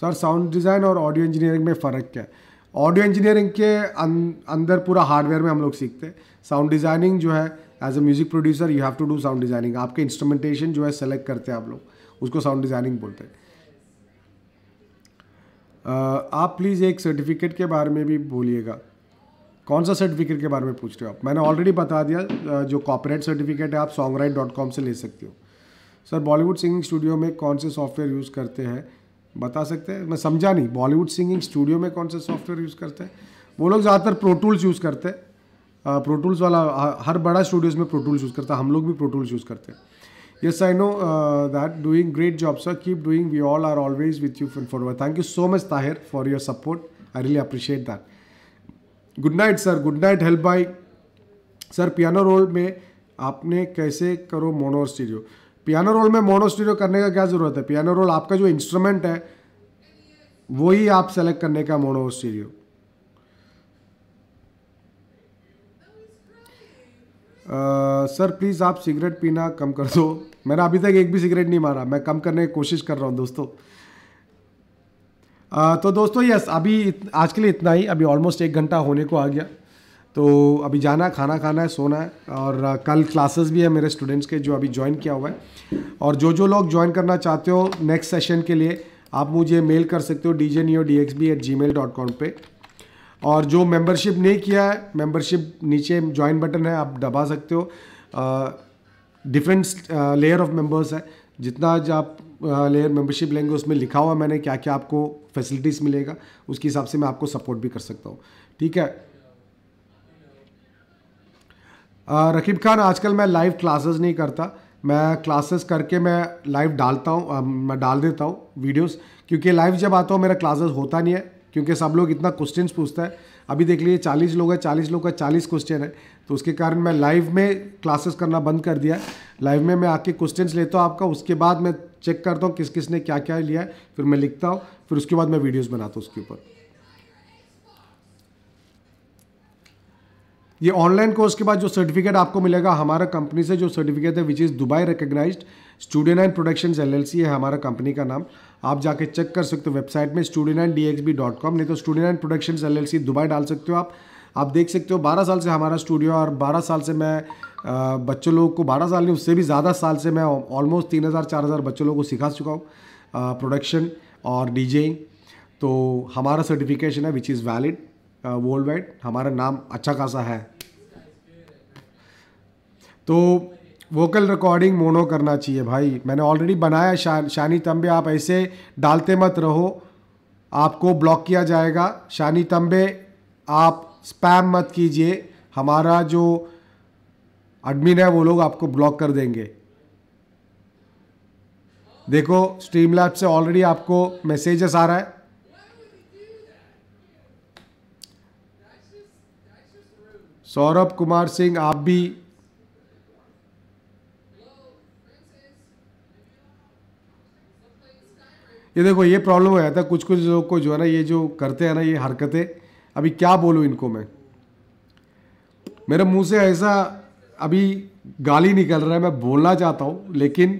सर साउंड डिज़ाइन और ऑडियो इंजीनियरिंग में फ़र्क क्या है ऑडियो इंजीनियरिंग के अं-, अंदर पूरा हार्डवेयर में हम लोग सीखते हैं साउंड डिज़ाइनिंग जो है as a music producer you have to do sound designing आपके इंस्ट्रूमेंटेशन जो है सेलेक्ट करते हैं आप लोग उसको साउंड डिज़ाइनिंग बोलते हैं आप प्लीज़ एक सर्टिफिकेट के बारे में भी बोलिएगा कौन सा सर्टिफिकेट के बारे में पूछ रहे हो आप मैंने ऑलरेडी बता दिया जो कॉपरेट सर्टिफिकेट है आप सॉन्ग से ले सकते हो सर बॉलीवुड सिंगिंग स्टूडियो में कौन से सॉफ्टवेयर यूज़ करते हैं बता सकते हैं मैं समझा नहीं बॉलीवुड सिंगिंग स्टूडियो में कौन सा सॉफ्टवेयर यूज़ करते हैं वो लोग ज़्यादातर प्रोटूल्स यूज़ करते हैं प्रोटूल्स वाला हर बड़ा स्टूडियोज़ में प्रोटूल्स यूज़ करता है हम लोग भी प्रोटूल्स यूज़ करते हैं yes I know that doing great job sir keep doing we all are always with you for forward thank you so much Tahir for your support I really appreciate that good night sir good night help bye sir piano roll में आपने कैसे करो mono stereo piano roll में mono stereo करने का क्या ज़रूरत है पियानो रोल आपका जो इंस्ट्रूमेंट है वही आप सेलेक्ट करने का मोनो स्टीरियो सर प्लीज़ आप सिगरेट पीना कम कर दो मैंने अभी तक एक भी सिगरेट नहीं मारा मैं कम करने की कोशिश कर रहा हूँ दोस्तों uh, तो दोस्तों यस अभी आज के लिए इतना ही अभी ऑलमोस्ट एक घंटा होने को आ गया तो अभी जाना है खाना खाना है सोना है और कल क्लासेस भी है मेरे स्टूडेंट्स के जो अभी ज्वाइन किया हुआ है और जो जो लोग ज्वाइन करना चाहते हो नेक्स्ट सेशन के लिए आप मुझे मेल कर सकते हो D J Neo D X B at ji mail dot com पर और जो मेंबरशिप नहीं किया है मेंबरशिप नीचे ज्वाइन बटन है आप दबा सकते हो डिफरेंट लेयर ऑफ मेंबर्स है जितना जो आप लेयर मेंबरशिप लेंगे उसमें लिखा हुआ मैंने क्या क्या आपको फैसिलिटीज़ मिलेगा उसके हिसाब से मैं आपको सपोर्ट भी कर सकता हूँ ठीक है रकीब खान आजकल मैं लाइव क्लासेस नहीं करता मैं क्लासेस करके मैं लाइव डालता हूँ मैं डाल देता हूँ वीडियोस क्योंकि लाइव जब आता हूँ मेरा क्लासेस होता नहीं है क्योंकि सब लोग इतना क्वेश्चन पूछता है अभी देख लीजिए चालीस लोग हैं चालीस लोग का चालीस क्वेश्चन है तो उसके कारण मैं लाइव में क्लासेस करना बंद कर दिया लाइव में मैं आके क्वेश्चन लेता हूँ आपका उसके बाद मैं चेक करता हूँ किस किस ने क्या क्या लिया है फिर मैं लिखता हूँ फिर उसके बाद मैं वीडियोज़ बनाता हूँ उसके ऊपर ये ऑनलाइन कोर्स के बाद जो सर्टिफिकेट आपको मिलेगा हमारा कंपनी से जो सर्टिफिकेट है which is Dubai recognized studio nine production L है हमारा कंपनी का नाम आप जाके चेक कर सकते हो वेबसाइट में studio nine D X B dot com नहीं तो studio nine production L L C Dubai डाल सकते हो आप आप देख सकते हो बारह साल से हमारा स्टूडियो और बारह साल से मैं बच्चों लोगों को बारह साल नहीं उससे भी ज़्यादा साल से मैं ऑलमोस्ट तीन हज़ार चार हज़ार बच्चों लोगों को सिखा चुका हूँ प्रोडक्शन और डी तो हमारा सर्टिफिकेशन है which is valid world uh, wide हमारा नाम अच्छा खासा है तो वोकल रिकॉर्डिंग मोनो करना चाहिए भाई मैंने ऑलरेडी बनाया शा, शानी तंबे आप ऐसे डालते मत रहो आपको ब्लॉक किया जाएगा शानी तंबे आप स्पैम मत कीजिए हमारा जो एडमिन है वो लोग आपको ब्लॉक कर देंगे देखो स्ट्रीम लैब से ऑलरेडी आपको मैसेजेस आ रहा है सौरभ कुमार सिंह आप भी ये देखो ये प्रॉब्लम हो जाता है कुछ कुछ लोग को जो है ना ये जो करते हैं ना ये हरकतें अभी क्या बोलूं इनको मैं मेरे मुंह से ऐसा अभी गाली निकल रहा है मैं बोलना चाहता हूं लेकिन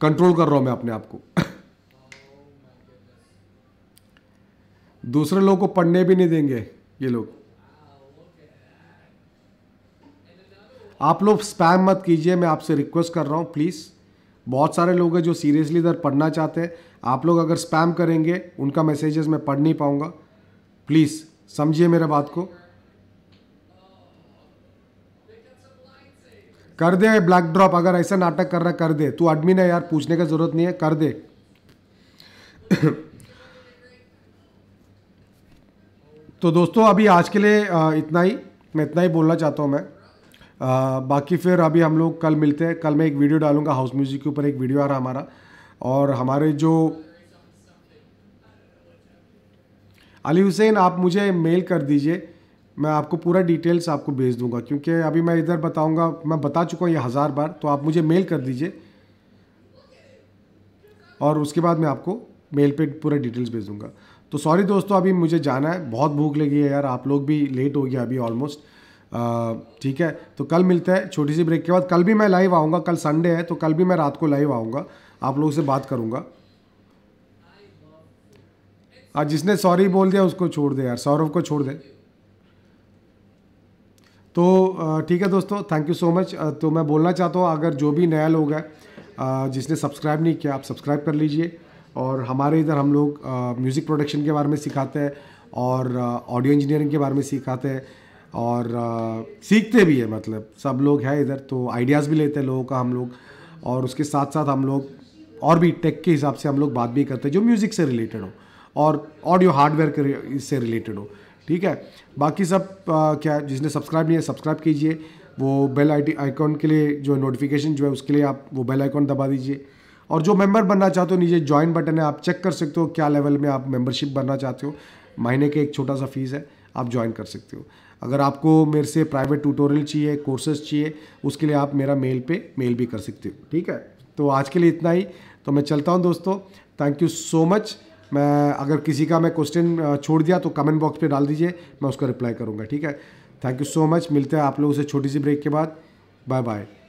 कंट्रोल कर रहा हूं मैं अपने आप को दूसरे लोग को पढ़ने भी नहीं देंगे ये लोग आप लोग स्पैम मत कीजिए मैं आपसे रिक्वेस्ट कर रहा हूँ प्लीज़ बहुत सारे लोग हैं जो सीरियसली इधर पढ़ना चाहते हैं आप लोग अगर स्पैम करेंगे उनका मैसेजेस मैं पढ़ नहीं पाऊँगा प्लीज़ समझिए मेरे बात को कर दे ब्लैक ड्रॉप अगर ऐसा नाटक कर रहा कर दे तू एडमिन है यार पूछने का जरूरत नहीं है कर दे तो दोस्तों अभी आज के लिए इतना ही मैं इतना ही बोलना चाहता हूँ मैं बाकी फिर अभी हम लोग कल मिलते हैं कल मैं एक वीडियो डालूंगा हाउस म्यूज़िक के ऊपर एक वीडियो आ रहा हमारा और हमारे जो अली हुसैन आप मुझे मेल कर दीजिए मैं आपको पूरा डिटेल्स आपको भेज दूंगा क्योंकि अभी मैं इधर बताऊंगा मैं बता चुका हूँ ये हज़ार बार तो आप मुझे मेल कर दीजिए और उसके बाद मैं आपको मेल पे पूरा डिटेल्स भेज दूँगा तो सॉरी दोस्तों अभी मुझे जाना है बहुत भूख लगी है यार आप लोग भी लेट हो गया अभी ऑलमोस्ट ठीक है तो कल मिलते हैं छोटी सी ब्रेक के बाद कल भी मैं लाइव आऊँगा कल संडे है तो कल भी मैं रात को लाइव आऊँगा आप लोगों से बात करूँगा आज जिसने सॉरी बोल दिया उसको छोड़ दे यार सौरभ को छोड़ दे तो ठीक है दोस्तों थैंक यू सो मच तो मैं बोलना चाहता हूँ अगर जो भी नया लोग है जिसने सब्सक्राइब नहीं किया आप सब्सक्राइब कर लीजिए और हमारे इधर हम लोग म्यूज़िक प्रोडक्शन के बारे में सिखाते हैं और ऑडियो इंजीनियरिंग के बारे में सिखाते हैं और आ, सीखते भी है मतलब सब लोग हैं इधर तो आइडियाज़ भी लेते हैं लोगों का हम लोग और उसके साथ साथ हम लोग और भी टेक के हिसाब से हम लोग बात भी करते हैं जो म्यूज़िक से रिलेटेड हो और ऑडियो हार्डवेयर के इससे रिलेटेड हो ठीक है बाकी सब आ, क्या जिसने सब्सक्राइब नहीं है सब्सक्राइब कीजिए वो बेल आई आइकॉन के लिए जो नोटिफिकेशन जो है उसके लिए आप वो बेल आइकॉन दबा दीजिए और जो मेंबर बनना चाहते हो नीचे ज्वाइन बटन है आप चेक कर सकते हो क्या लेवल में आप मेंबरशिप बनना चाहते हो महीने के एक छोटा सा फीस है आप ज्वाइन कर सकते हो अगर आपको मेरे से प्राइवेट ट्यूटोरियल चाहिए कोर्सेज चाहिए उसके लिए आप मेरा मेल पे मेल भी कर सकते हो ठीक है तो आज के लिए इतना ही तो मैं चलता हूँ दोस्तों थैंक यू सो मच मैं अगर किसी का मैं क्वेश्चन छोड़ दिया तो कमेंट बॉक्स पे डाल दीजिए मैं उसका रिप्लाई करूँगा ठीक है थैंक यू सो मच मिलते हैं आप लोगों से छोटी सी ब्रेक के बाद बाय बाय